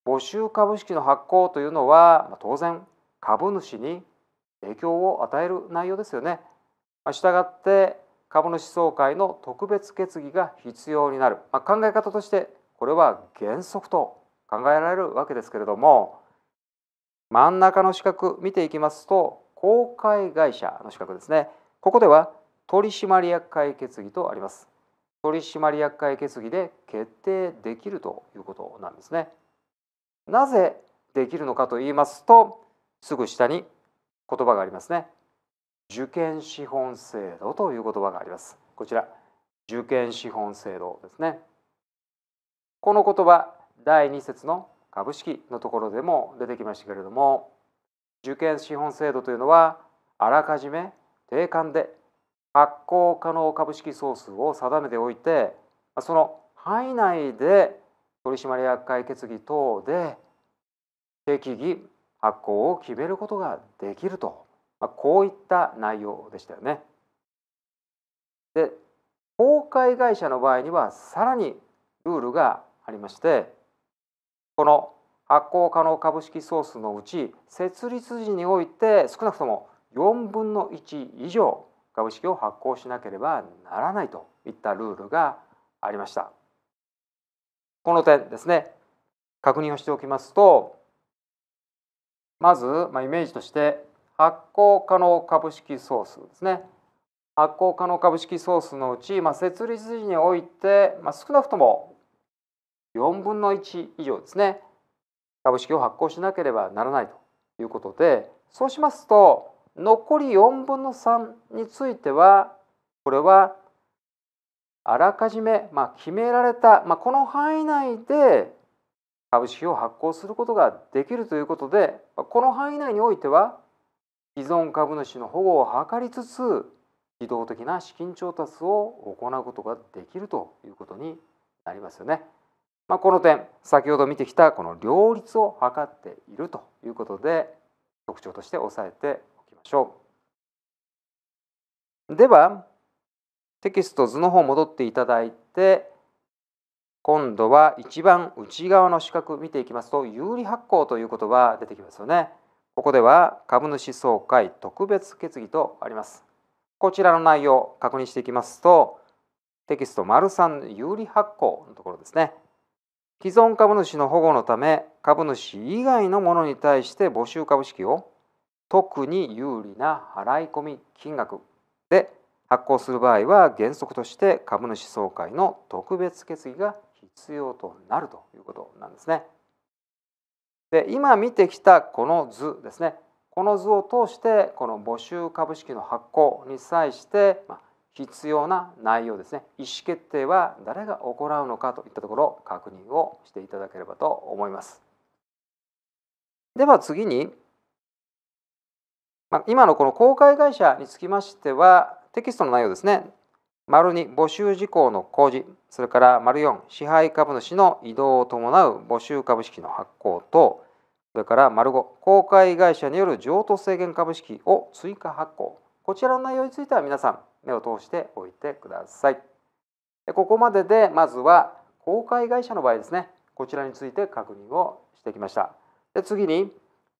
Speaker 1: 募集株式の発行というのは当然株主に影響を与える内容ですよね。したがって株主総会の特別決議が必要になる、まあ、考え方としてこれは原則と考えられるわけですけれども真ん中の四角見ていきますと公開会社の四角ですねここでは取締役会決議とあります。取締役会決議で決定できるということなんですね。なぜできるのかと言いますと、すぐ下に言葉がありますね。受験資本制度という言葉があります。こちら、受験資本制度ですね。この言葉、第2節の株式のところでも出てきましたけれども、受験資本制度というのは、あらかじめ定款で発行可能株式総数を定めておいてその範囲内で取締役会決議等で適宜発行を決めることができると、まこういった内容でしたよね。で公開会社の場合にはさらにルールがありましてこの発行可能株式総数のうち設立時において少なくとも4分の1以上株式を発行しなければならないといったルールがありましたこの点ですね確認をしておきますとまず、まあ、イメージとして発行可能株式総数ですね発行可能株式総数のうち、まあ、設立時において、まあ、少なくとも4分の1以上ですね株式を発行しなければならないということでそうしますと残り4分の3についてはこれはあらかじめ、まあ、決められた、まあ、この範囲内で株式を発行することができるということでこの範囲内においては既存株主の保護を図りつつ自動的な資金調達を行うことができるということになりますよね。まあ、この点先ほど見てきたこの両立を図っているということで特徴として押さえてしょう。ではテキスト図の方戻っていただいて今度は一番内側の四角見ていきますと有利発行という言葉出てきますよね。ここでは株主総会特別決議とあります。こちらの内容を確認していきますとテキスト丸3有利発行のところですね。既存株主の保護のため株主以外のものに対して募集株式を特に有利な払込金額で発行する場合は原則として株主総会の特別決議が必要となるということなんですね。で今見てきたこの図ですねこの図を通してこの募集株式の発行に際して、ま必要な内容ですね意思決定は誰が行うのかといったところ確認をしていただければと思います。では次にまあ、今のこの公開会社につきましては、テキストの内容ですね。丸2、募集事項の公示、それから丸4、支配株主の移動を伴う募集株式の発行等、それから丸5、公開会社による譲渡制限株式を追加発行。こちらの内容については皆さん目を通しておいてください。ここまででまずは公開会社の場合ですね、こちらについて確認をしてきました。で次に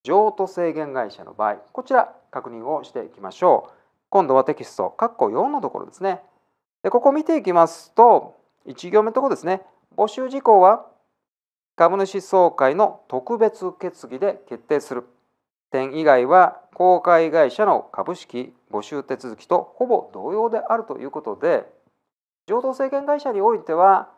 Speaker 1: 譲渡制限会社の場合こちら確認をしていきましょう今度はテキスト括弧4のところですねでここ見ていきますと1行目のところですね募集事項は株主総会の特別決議で決定する点以外は公開会社の株式募集手続きとほぼ同様であるということで譲渡制限会社においては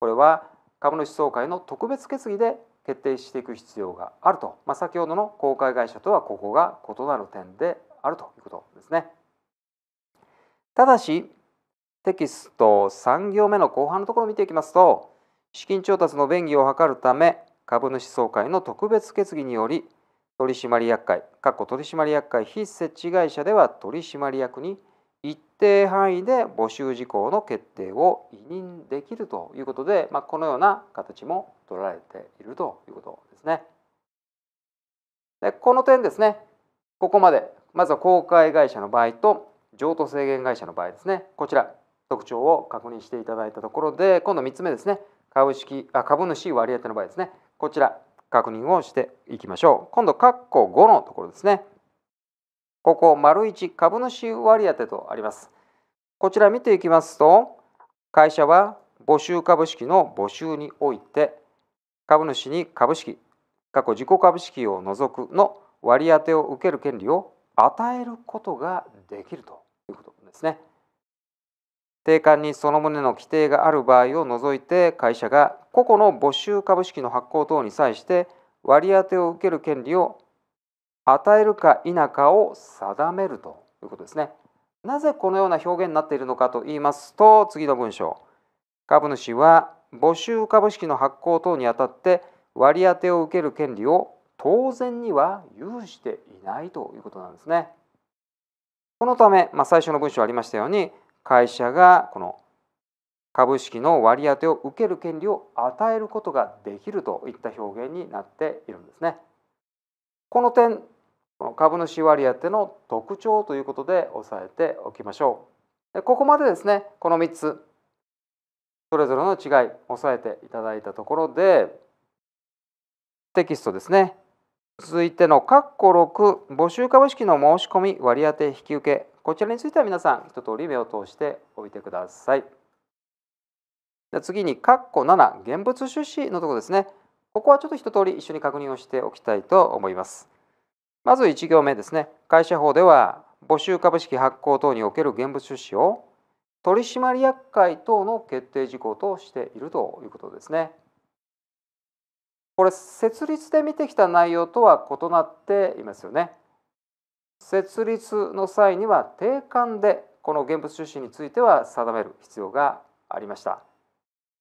Speaker 1: これは株主総会の特別決議で決定していく必要があると、まあ、先ほどの公開会社とはここが異なる点であるということですね。ただしテキスト3行目の後半のところを見ていきますと資金調達の便宜を図るため株主総会の特別決議により取締役会取締役会非設置会社では取締役に一定範囲で募集事項の決定を委任できるということで、まあ、このような形もられているということですね。でこの点ですねここまでまずは公開会社の場合と譲渡制限会社の場合ですねこちら特徴を確認していただいたところで今度3つ目ですね株式あ株主割当の場合ですねこちら確認をしていきましょう今度括弧5のところですねここ丸1株主割当とありますこちら見ていきますと会社は募集株式の募集において株主に株式、過去自己株式を除くの割り当てを受ける権利を与えることができるということですね。定款にその旨の規定がある場合を除いて会社が個々の募集株式の発行等に際して割り当てを受ける権利を与えるか否かを定めるということですね。なぜこのような表現になっているのかと言いますと次の文章株主は募集株式の発行等にあたって割り当てを受ける権利を当然には有していないということなんですね。このため、まあ、最初の文章ありましたように会社がこの株式の割り当てを受ける権利を与えることができるといった表現になっているんですね。この点この株主割当の特徴ということで押さえておきましょう。ここまでですねこの3つそれぞれの違い押さえていただいたところでテキストですね続いての括弧6募集株式の申し込み割当引き受けこちらについては皆さん一通り目を通しておいてください次に括弧7現物出資のところですねここはちょっと一通り一緒に確認をしておきたいと思いますまず1行目ですね会社法では募集株式発行等における現物出資を取締役会等の決定事項としているということですね。これ設立で見てきた内容とは異なっていますよね。設立の際には定款でこの現物出資については定める必要がありました。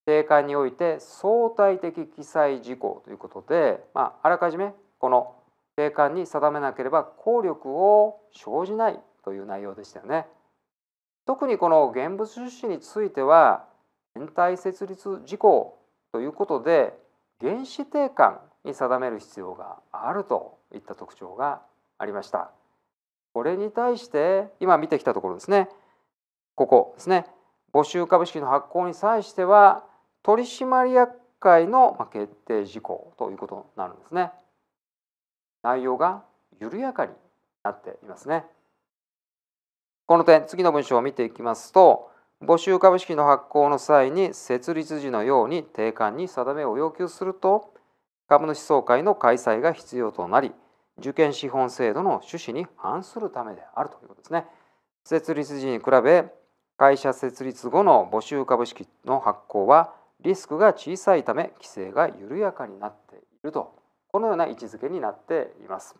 Speaker 1: 定款において相対的記載事項ということで、まあ、あらかじめこの定款に定めなければ効力を生じないという内容でしたよね。特にこの現物出資については連帯設立事項ということで原子定款に定める必要があるといった特徴がありました。これに対して今見てきたところですねここですね募集株式の発行に際しては取締役会の決定事項ということになるんですね。内容が緩やかになっていますね。この点、次の文章を見ていきますと、募集株式の発行の際に設立時のように定款に定めを要求すると、株主総会の開催が必要となり、受験資本制度の趣旨に反するためであるということですね。設立時に比べ、会社設立後の募集株式の発行はリスクが小さいため規制が緩やかになっているとこのような位置づけになっています。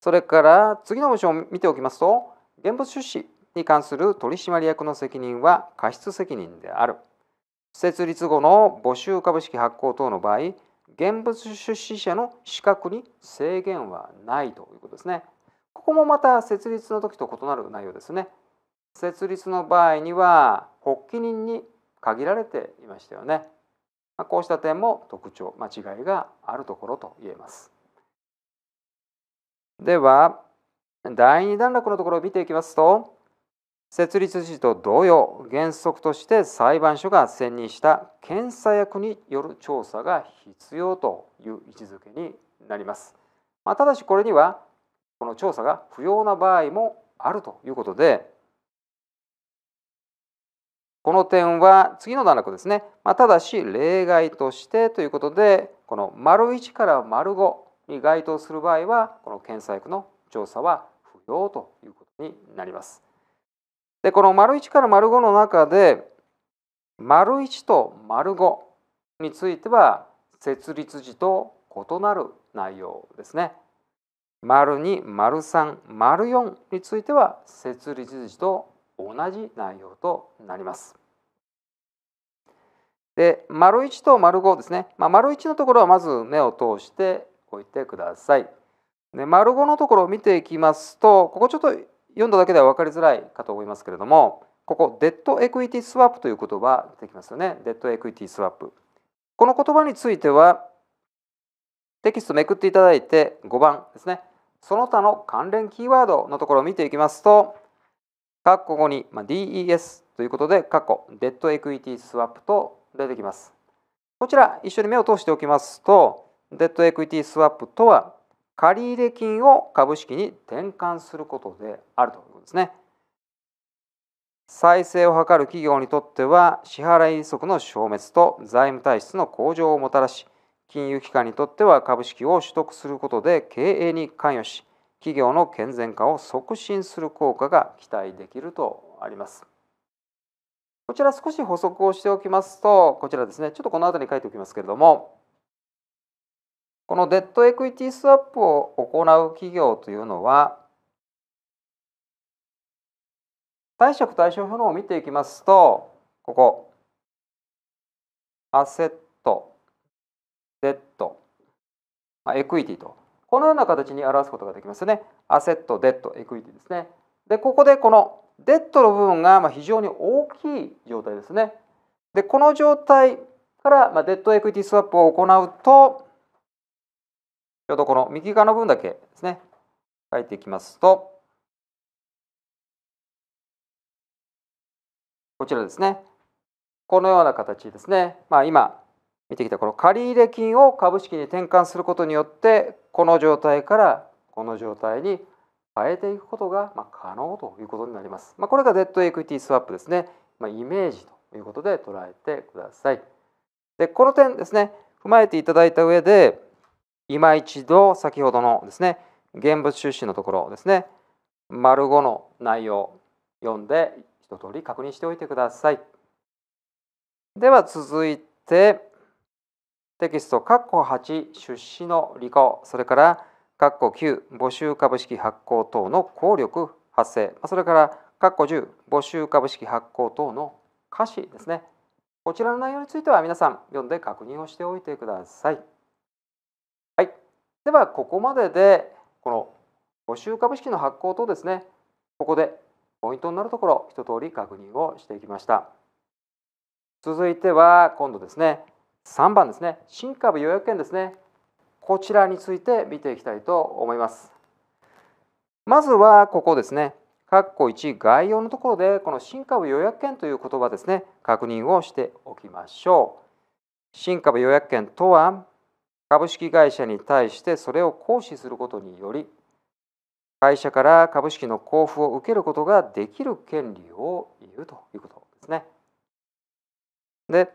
Speaker 1: それから次の文章を見ておきますと現物出資に関する取締役の責任は過失責任である設立後の募集株式発行等の場合現物出資者の資格に制限はないということですねここもまた設立の時と異なる内容ですね設立の場合には発起人に限られていましたよねこうした点も特徴、間違いがあるところと言えます。では第2段落のところを見ていきますと設立時と同様原則として裁判所が選任した検査役による調査が必要という位置づけになります、まあ、ただしこれにはこの調査が不要な場合もあるということでこの点は次の段落ですね、まあ、ただし例外としてということでこの丸1から丸5に該当する場合はこの検査薬の調査は不要ということになります。でこの丸1から丸5の中で丸1と丸5については設立時と異なる内容ですね。丸2、丸3、丸4については設立時と同じ内容となります。で、丸1と丸5ですね。まあ、丸1のところはまず目を通しておいてください。で丸5のところを見ていきますとここちょっと読んだだけでは分かりづらいかと思いますけれどもここデッドエクイティスワップという言葉出てきますよねデッドエクイティスワップこの言葉についてはテキストめくっていただいて5番ですねその他の関連キーワードのところを見ていきますと括弧後に、まあ、DES ということで括弧デッドエクイティスワップと出てきますこちら一緒に目を通しておきますとデッドエクイティスワップとは借入金を株式に転換することであるということですね。再生を図る企業にとっては支払い利息の消滅と財務体質の向上をもたらし金融機関にとっては株式を取得することで経営に関与し企業の健全化を促進する効果が期待できるとあります。こちら少し補足をしておきますとこちらですねちょっとこの辺りに書いておきますけれどもこのデッドエクイティスワップを行う企業というのは貸借対照表のを見ていきますとここアセットデッド、まあ、エクイティとこのような形に表すことができますねアセットデッドエクイティですねでここでこのデッドの部分が非常に大きい状態ですねでこの状態からデッドエクイティスワップを行うとちょうどこの右側の部分だけですね、書いていきますと、こちらですね、このような形ですね、まあ、今見てきたこの借入金を株式に転換することによって、この状態からこの状態に変えていくことが可能ということになります。まあ、これがデッドエクイティスワップですね、まあ、イメージということで捉えてください。で、この点ですね、踏まえていただいた上で、今一度先ほどのですね現物収支のところですね丸5の内容読んで一通り確認しておいてくださいでは続いてテキスト括弧8出資の履行それから括弧9募集株式発行等の効力発生それから括弧10募集株式発行等の可視ですねこちらの内容については皆さん読んで確認をしておいてください。ではここまででこの募集株式の発行等ですねここでポイントになるところ一通り確認をしていきました続いては今度ですね3番ですね新株予約券ですねこちらについて見ていきたいと思いますまずはここですね括弧1概要のところでこの新株予約券という言葉ですね確認をしておきましょう新株予約権とは株式会社に対してそれを行使することにより会社から株式の交付を受けることができる権利を言うということですね。で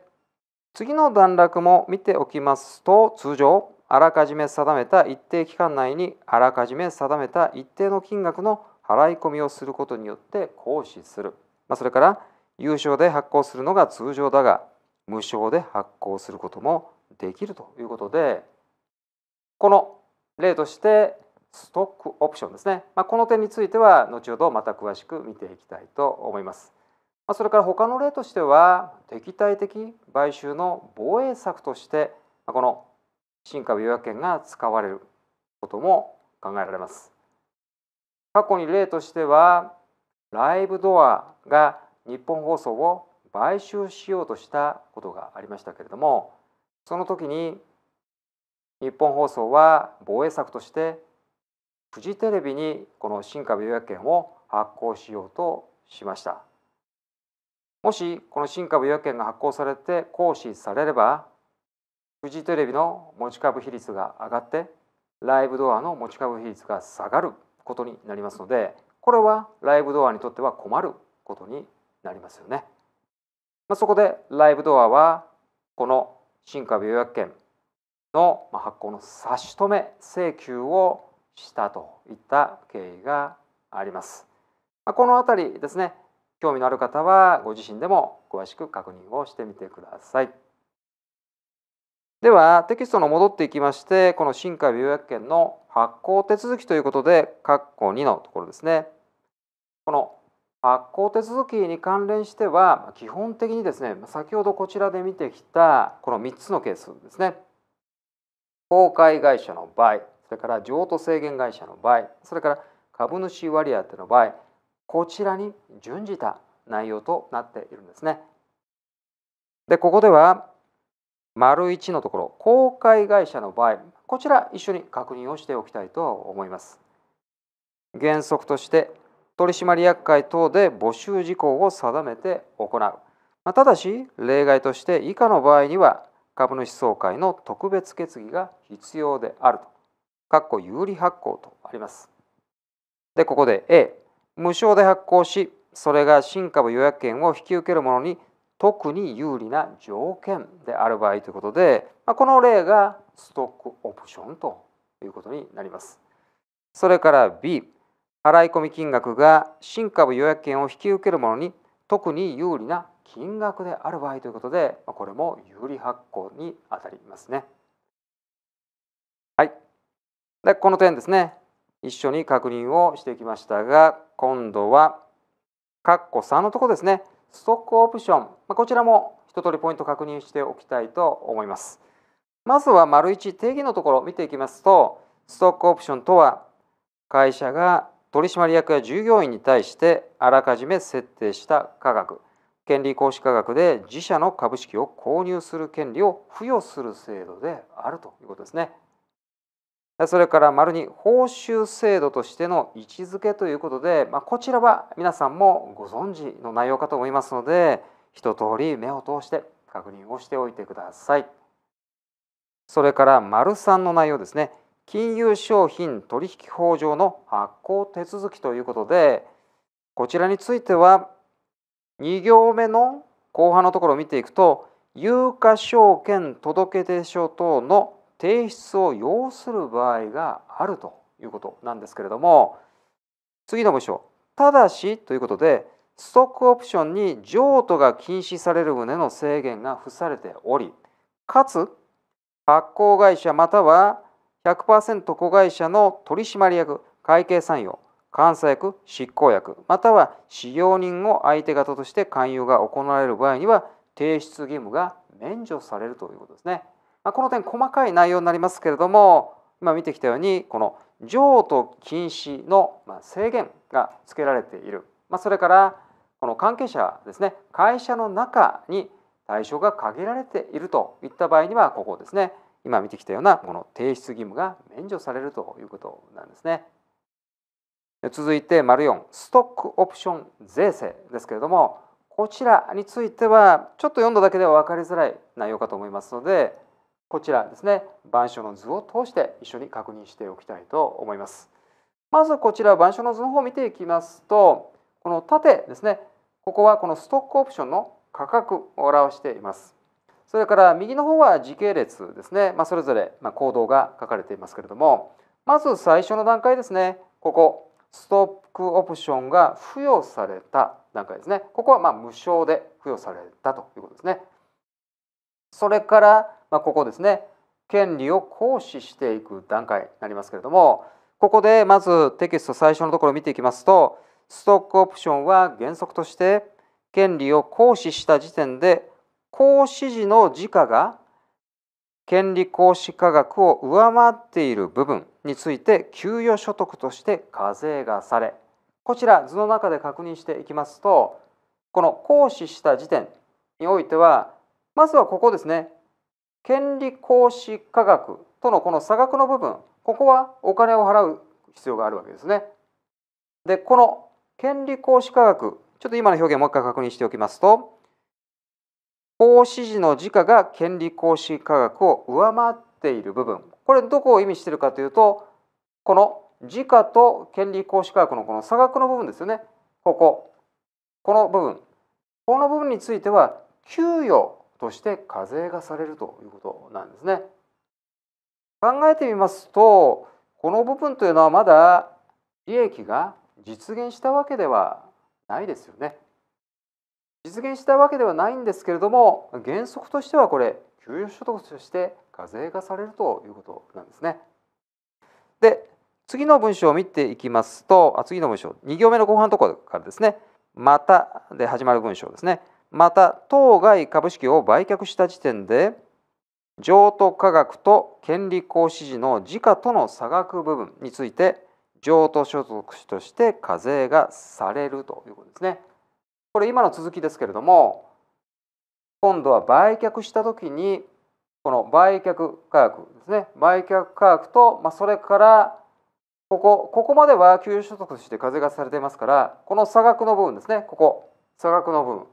Speaker 1: 次の段落も見ておきますと通常あらかじめ定めた一定期間内にあらかじめ定めた一定の金額の払い込みをすることによって行使する、まあ、それから有償で発行するのが通常だが無償で発行することもできるということでこの例としてストックオプションですね、まあ、この点については後ほどまた詳しく見ていきたいと思います。まあ、それから他の例としては敵対的買収の防衛策としてこの新株予約権が使われることも考えられます。過去に例としてはライブドアが日本放送を買収しようとしたことがありましたけれどもその時に日本放送は防衛策としてフジテレビにこの新株予約権を発行しようとしましたもしこの新株予約権が発行されて行使されればフジテレビの持ち株比率が上がってライブドアの持ち株比率が下がることになりますのでこれはライブドアにとっては困ることになりますよね、まあ、そこでライブドアはこの新株予約権の発行の差し止め請求をしたといった経緯があります。この辺りですね興味のある方はご自身でも詳しく確認をしてみてください。ではテキストの戻っていきましてこの新海予約権の発行手続きということで括弧2のところですねこの発行手続きに関連しては基本的にですね先ほどこちらで見てきたこの3つのケースですね公開会社の場合それから譲渡制限会社の場合それから株主割当の場合こちらに準じた内容となっているんですね。でここでは丸1のところ公開会社の場合こちら一緒に確認をしておきたいと思います。原則として取締役会等で募集事項を定めて行う。まあ、ただし、例外として以下の場合には、株主総会の特別決議が必要であると。かっこ有利発行とあります。で、ここで A、無償で発行し、それが新株予約権を引き受ける者に特に有利な条件である場合ということで、まあ、この例がストックオプションということになります。それから B、払込金額が新株予約権を引き受けるものに特に有利な金額である場合ということでこれも有利発行にあたりますね。はい、でこの点ですね一緒に確認をしてきましたが今度は括弧3のところですねストックオプションこちらも一通りポイント確認しておきたいと思います。まずは丸1定義のところを見ていきますとストックオプションとは会社が取締役や従業員に対してあらかじめ設定した価格権利行使価格で自社の株式を購入する権利を付与する制度であるということですね。それから丸に報酬制度としての位置づけということで、まあ、こちらは皆さんもご存知の内容かと思いますので一通り目を通して確認をしておいてください。それから丸3の内容ですね。金融商品取引法上の発行手続きということでこちらについては2行目の後半のところを見ていくと有価証券届出書等の提出を要する場合があるということなんですけれども次の文章「ただし」ということでストックオプションに譲渡が禁止される旨の制限が付されておりかつ発行会社または100%子会社の取締役、会計参与、監査役、執行役、または使用人を相手方として勧誘が行われる場合には、提出義務が免除されるということですね。まあ、この点、細かい内容になりますけれども、今見てきたように、この譲渡禁止の制限がつけられている。まあ、それから、この関係者ですね、会社の中に対象が限られているといった場合には、ここですね、今見てきたようなこの提出義務が免除されるということなんですね。続いて丸4ストックオプション税制ですけれどもこちらについてはちょっと読んだだけでは分かりづらい内容かと思いますのでこちらですね板書の図を通して一緒に確認しておきたいと思います。まずこちら板書の図の方を見ていきますとこの縦ですねここはこのストックオプションの価格を表しています。それから右の方は時系列ですね、まあ、それぞれ行動が書かれていますけれどもまず最初の段階ですねここストックオプションが付与された段階ですねここはま無償で付与されたということですねそれからまここですね権利を行使していく段階になりますけれどもここでまずテキスト最初のところを見ていきますとストックオプションは原則として権利を行使した時点で行使時の時価が権利行使価額を上回っている部分について給与所得として課税がされこちら図の中で確認していきますとこの行使した時点においてはまずはここですね権利行使価額とのこの差額の部分ここはお金を払う必要があるわけですね。でこの権利行使価額ちょっと今の表現もう一回確認しておきますと法指示の時価が権利行使価格を上回っている部分これどこを意味しているかというとこの時価と権利行使価格のこの差額の部分ですよねこここの部分この部分については給与として課税がされるということなんですね考えてみますとこの部分というのはまだ利益が実現したわけではないですよね。実現したわけではないんですけれども原則としてはこれ給与所得として課税がされるということなんですね。で次の文章を見ていきますとあ次の文章2行目の後半のところからですね「また」で始まる文章ですね。また当該株式を売却した時点で譲渡価額と権利行使時の時価との差額部分について譲渡所得として課税がされるということですね。これ今の続きですけれども今度は売却した時にこの売却価格ですね売却価格と、まあ、それからここここまでは給与所得として課税がされていますからこの差額の部分ですねここ差額の部分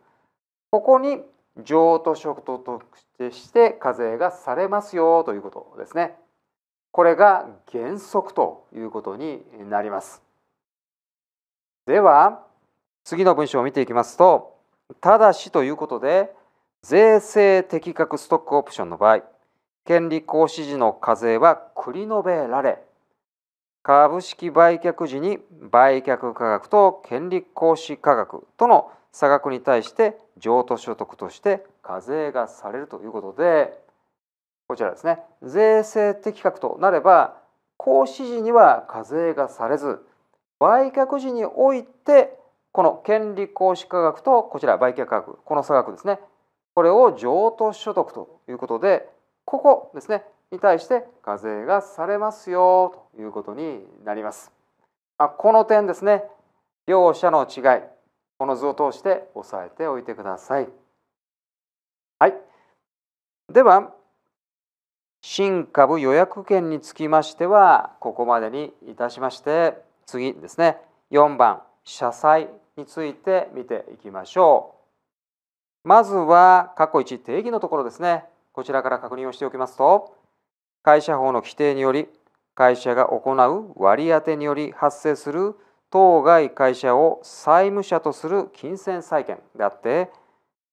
Speaker 1: ここに譲渡所得として課税がされますよということですね。これが原則ということになります。では次の文章を見ていきますと、ただしということで、税制適格ストックオプションの場合、権利行使時の課税は繰り延べられ、株式売却時に売却価格と権利行使価格との差額に対して譲渡所得として課税がされるということで、こちらですね、税制適格となれば、行使時には課税がされず、売却時においてこの権利行使価格とこちら売却価格この差額ですねこれを譲渡所得ということでここですねに対して課税がされますよということになります。あこの点ですね両者の違いこの図を通して押さえておいてください。はい、では新株予約券につきましてはここまでにいたしまして次ですね4番社債について見ていきましょう。まずは、括弧1定義のところですね。こちらから確認をしておきますと、会社法の規定により、会社が行う割り当てにより発生する当該会社を債務者とする金銭債権であって、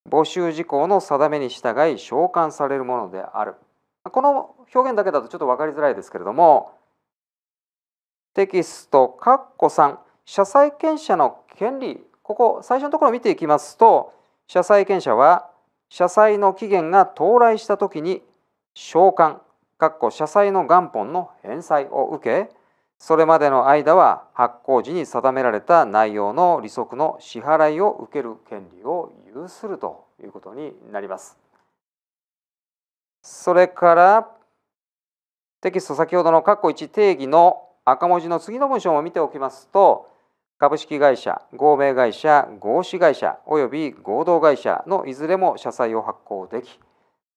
Speaker 1: 募集事項の定めに従い償還されるものである。この表現だけだとちょっと分かりづらいですけれども、テキスト、カッ3、社債権者の権利ここ最初のところを見ていきますと社債権者は社債の期限が到来した時に償還かっこ社債の元本の返済を受けそれまでの間は発行時に定められた内容の利息の支払いを受ける権利を有するということになります。それからテキスト先ほどの括弧1定義の赤文字の次の文章も見ておきますと株式会社、合名会社、合資会社及び合同会社のいずれも社債を発行でき、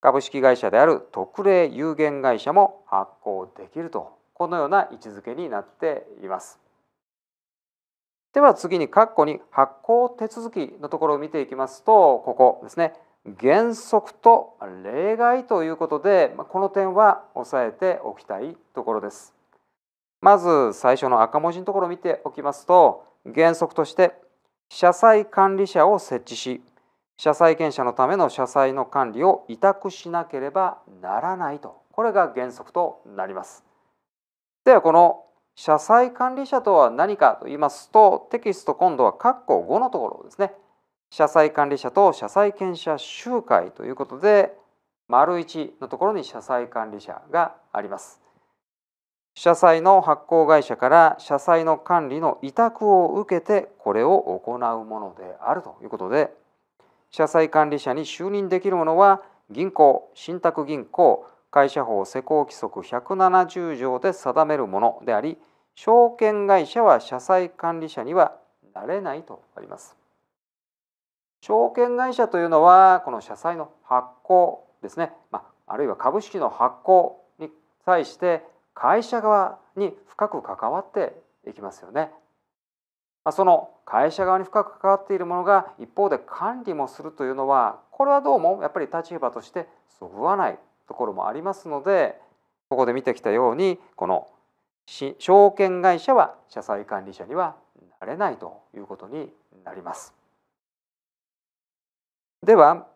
Speaker 1: 株式会社である特例有限会社も発行できると、このような位置づけになっています。では次に括弧に発行手続きのところを見ていきますとここですね原則と例外ということでこの点は押さえておきたいところですまず最初の赤文字のところを見ておきますと原則として社債管理者を設置し社債権者のための社債の管理を委託しなければならないとこれが原則となりますではこの社債管理者とは何かと言いますとテキスト今度は括弧5のところですね社債管理者と社債権者集会ということで丸1のところに社債管理者があります社債の発行会社から社債の管理の委託を受けてこれを行うものであるということで社債管理者に就任できるものは銀行信託銀行会社法施行規則170条で定めるものであり証券会社は社債管理者にはなれないとあります証券会社というのはこの社債の発行ですね、まあ、あるいは株式の発行に際して会社側に深く関わっていきますよね。その会社側に深く関わっているものが一方で管理もするというのはこれはどうもやっぱり立場としてそぐわないところもありますのでここで見てきたようにこの証券会社は社債管理者にはなれないということになります。では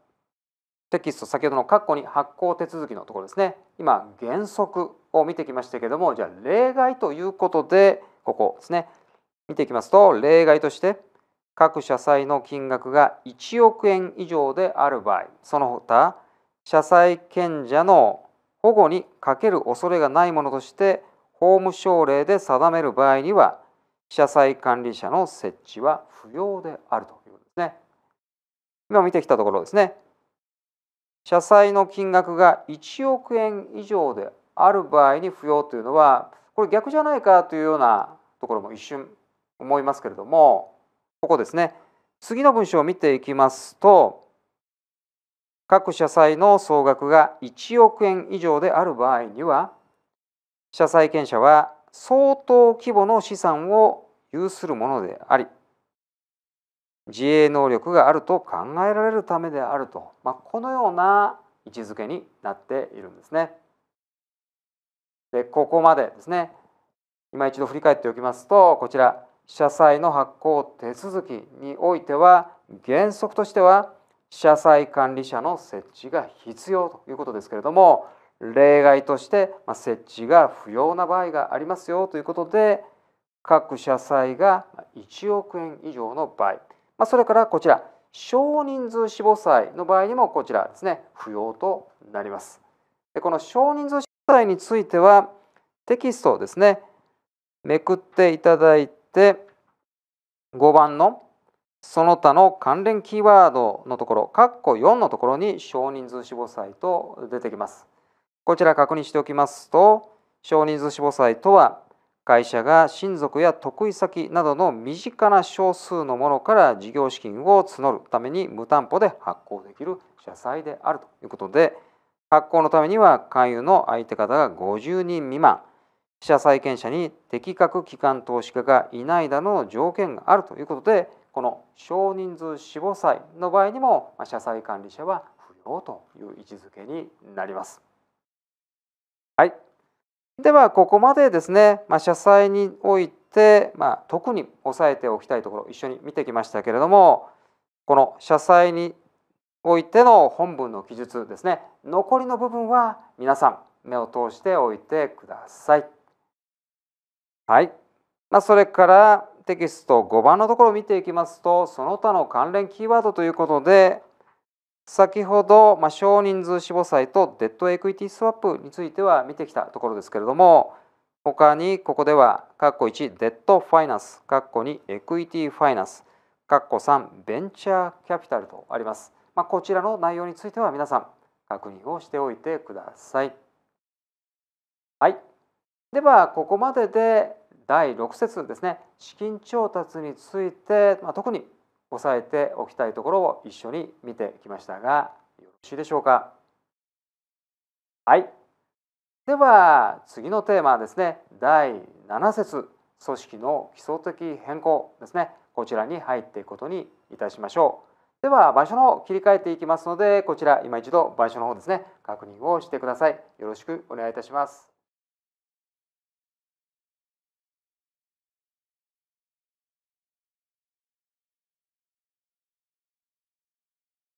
Speaker 1: テキスト先ほどの括弧に発行手続きのところですね今原則を見てきましたけどもじゃあ例外ということでここですね見ていきますと例外として各社債の金額が1億円以上である場合その他社債権者の保護にかける恐れがないものとして法務省令で定める場合には社債管理者の設置は不要であるということですね。今見てきたところですね。社債の金額が1億円以上である場合に不要というのはこれ逆じゃないかというようなところも一瞬思いますけれどもここですね次の文章を見ていきますと各社債の総額が1億円以上である場合には社債権者は相当規模の資産を有するものであり自衛能力があると考えられるためであると、まあ、このような位置づけになっているんですね。でここまでですね今一度振り返っておきますとこちら社債の発行手続きにおいては原則としては社債管理者の設置が必要ということですけれども例外として設置が不要な場合がありますよということで各社債が1億円以上の場合、まあ、それからこちら少人数死亡債の場合にもこちらですね不要となります。でこの少人数体についてはテキストをですねめくっていただいて5番のその他の関連キーワードのところ、括弧4のところに少人数死亡祭と出てきます。こちら確認しておきますと、少人数死亡祭とは、会社が親族や得意先などの身近な少数のものから事業資金を募るために無担保で発行できる社債であるということで、発行のためには勧誘の相手方が50人未満記者債権者に的確機関投資家がいないだの条件があるということでこの少人数死亡債の場合にも社債管理者は不要という位置づけになります。はい、ではここまでですね、まあ、社債において、まあ、特に押さえておきたいところ一緒に見てきましたけれどもこの社債においての本文の記述ですね残りの部分は皆さん目を通しておいてください。はい、まあ、それからテキスト5番のところを見ていきますとその他の関連キーワードということで先ほど、まあ、少人数死亡債とデッドエクイティスワップについては見てきたところですけれども他にここでは括弧1デッドファイナンス括弧2エクイティファイナンス括弧3ベンチャーキャピタルとあります。まあ、こちらの内容については皆さん確認をしておいてください。はい、ではここまでで第6節ですね資金調達について、まあ、特に押さえておきたいところを一緒に見てきましたがよろしいでしょうか。はい、では次のテーマですね第7節組織の基礎的変更ですねこちらに入っていくことにいたしましょう。では場所の方切り替えていきますのでこちら今一度場所の方ですね確認をしてくださいよろしくお願いいたします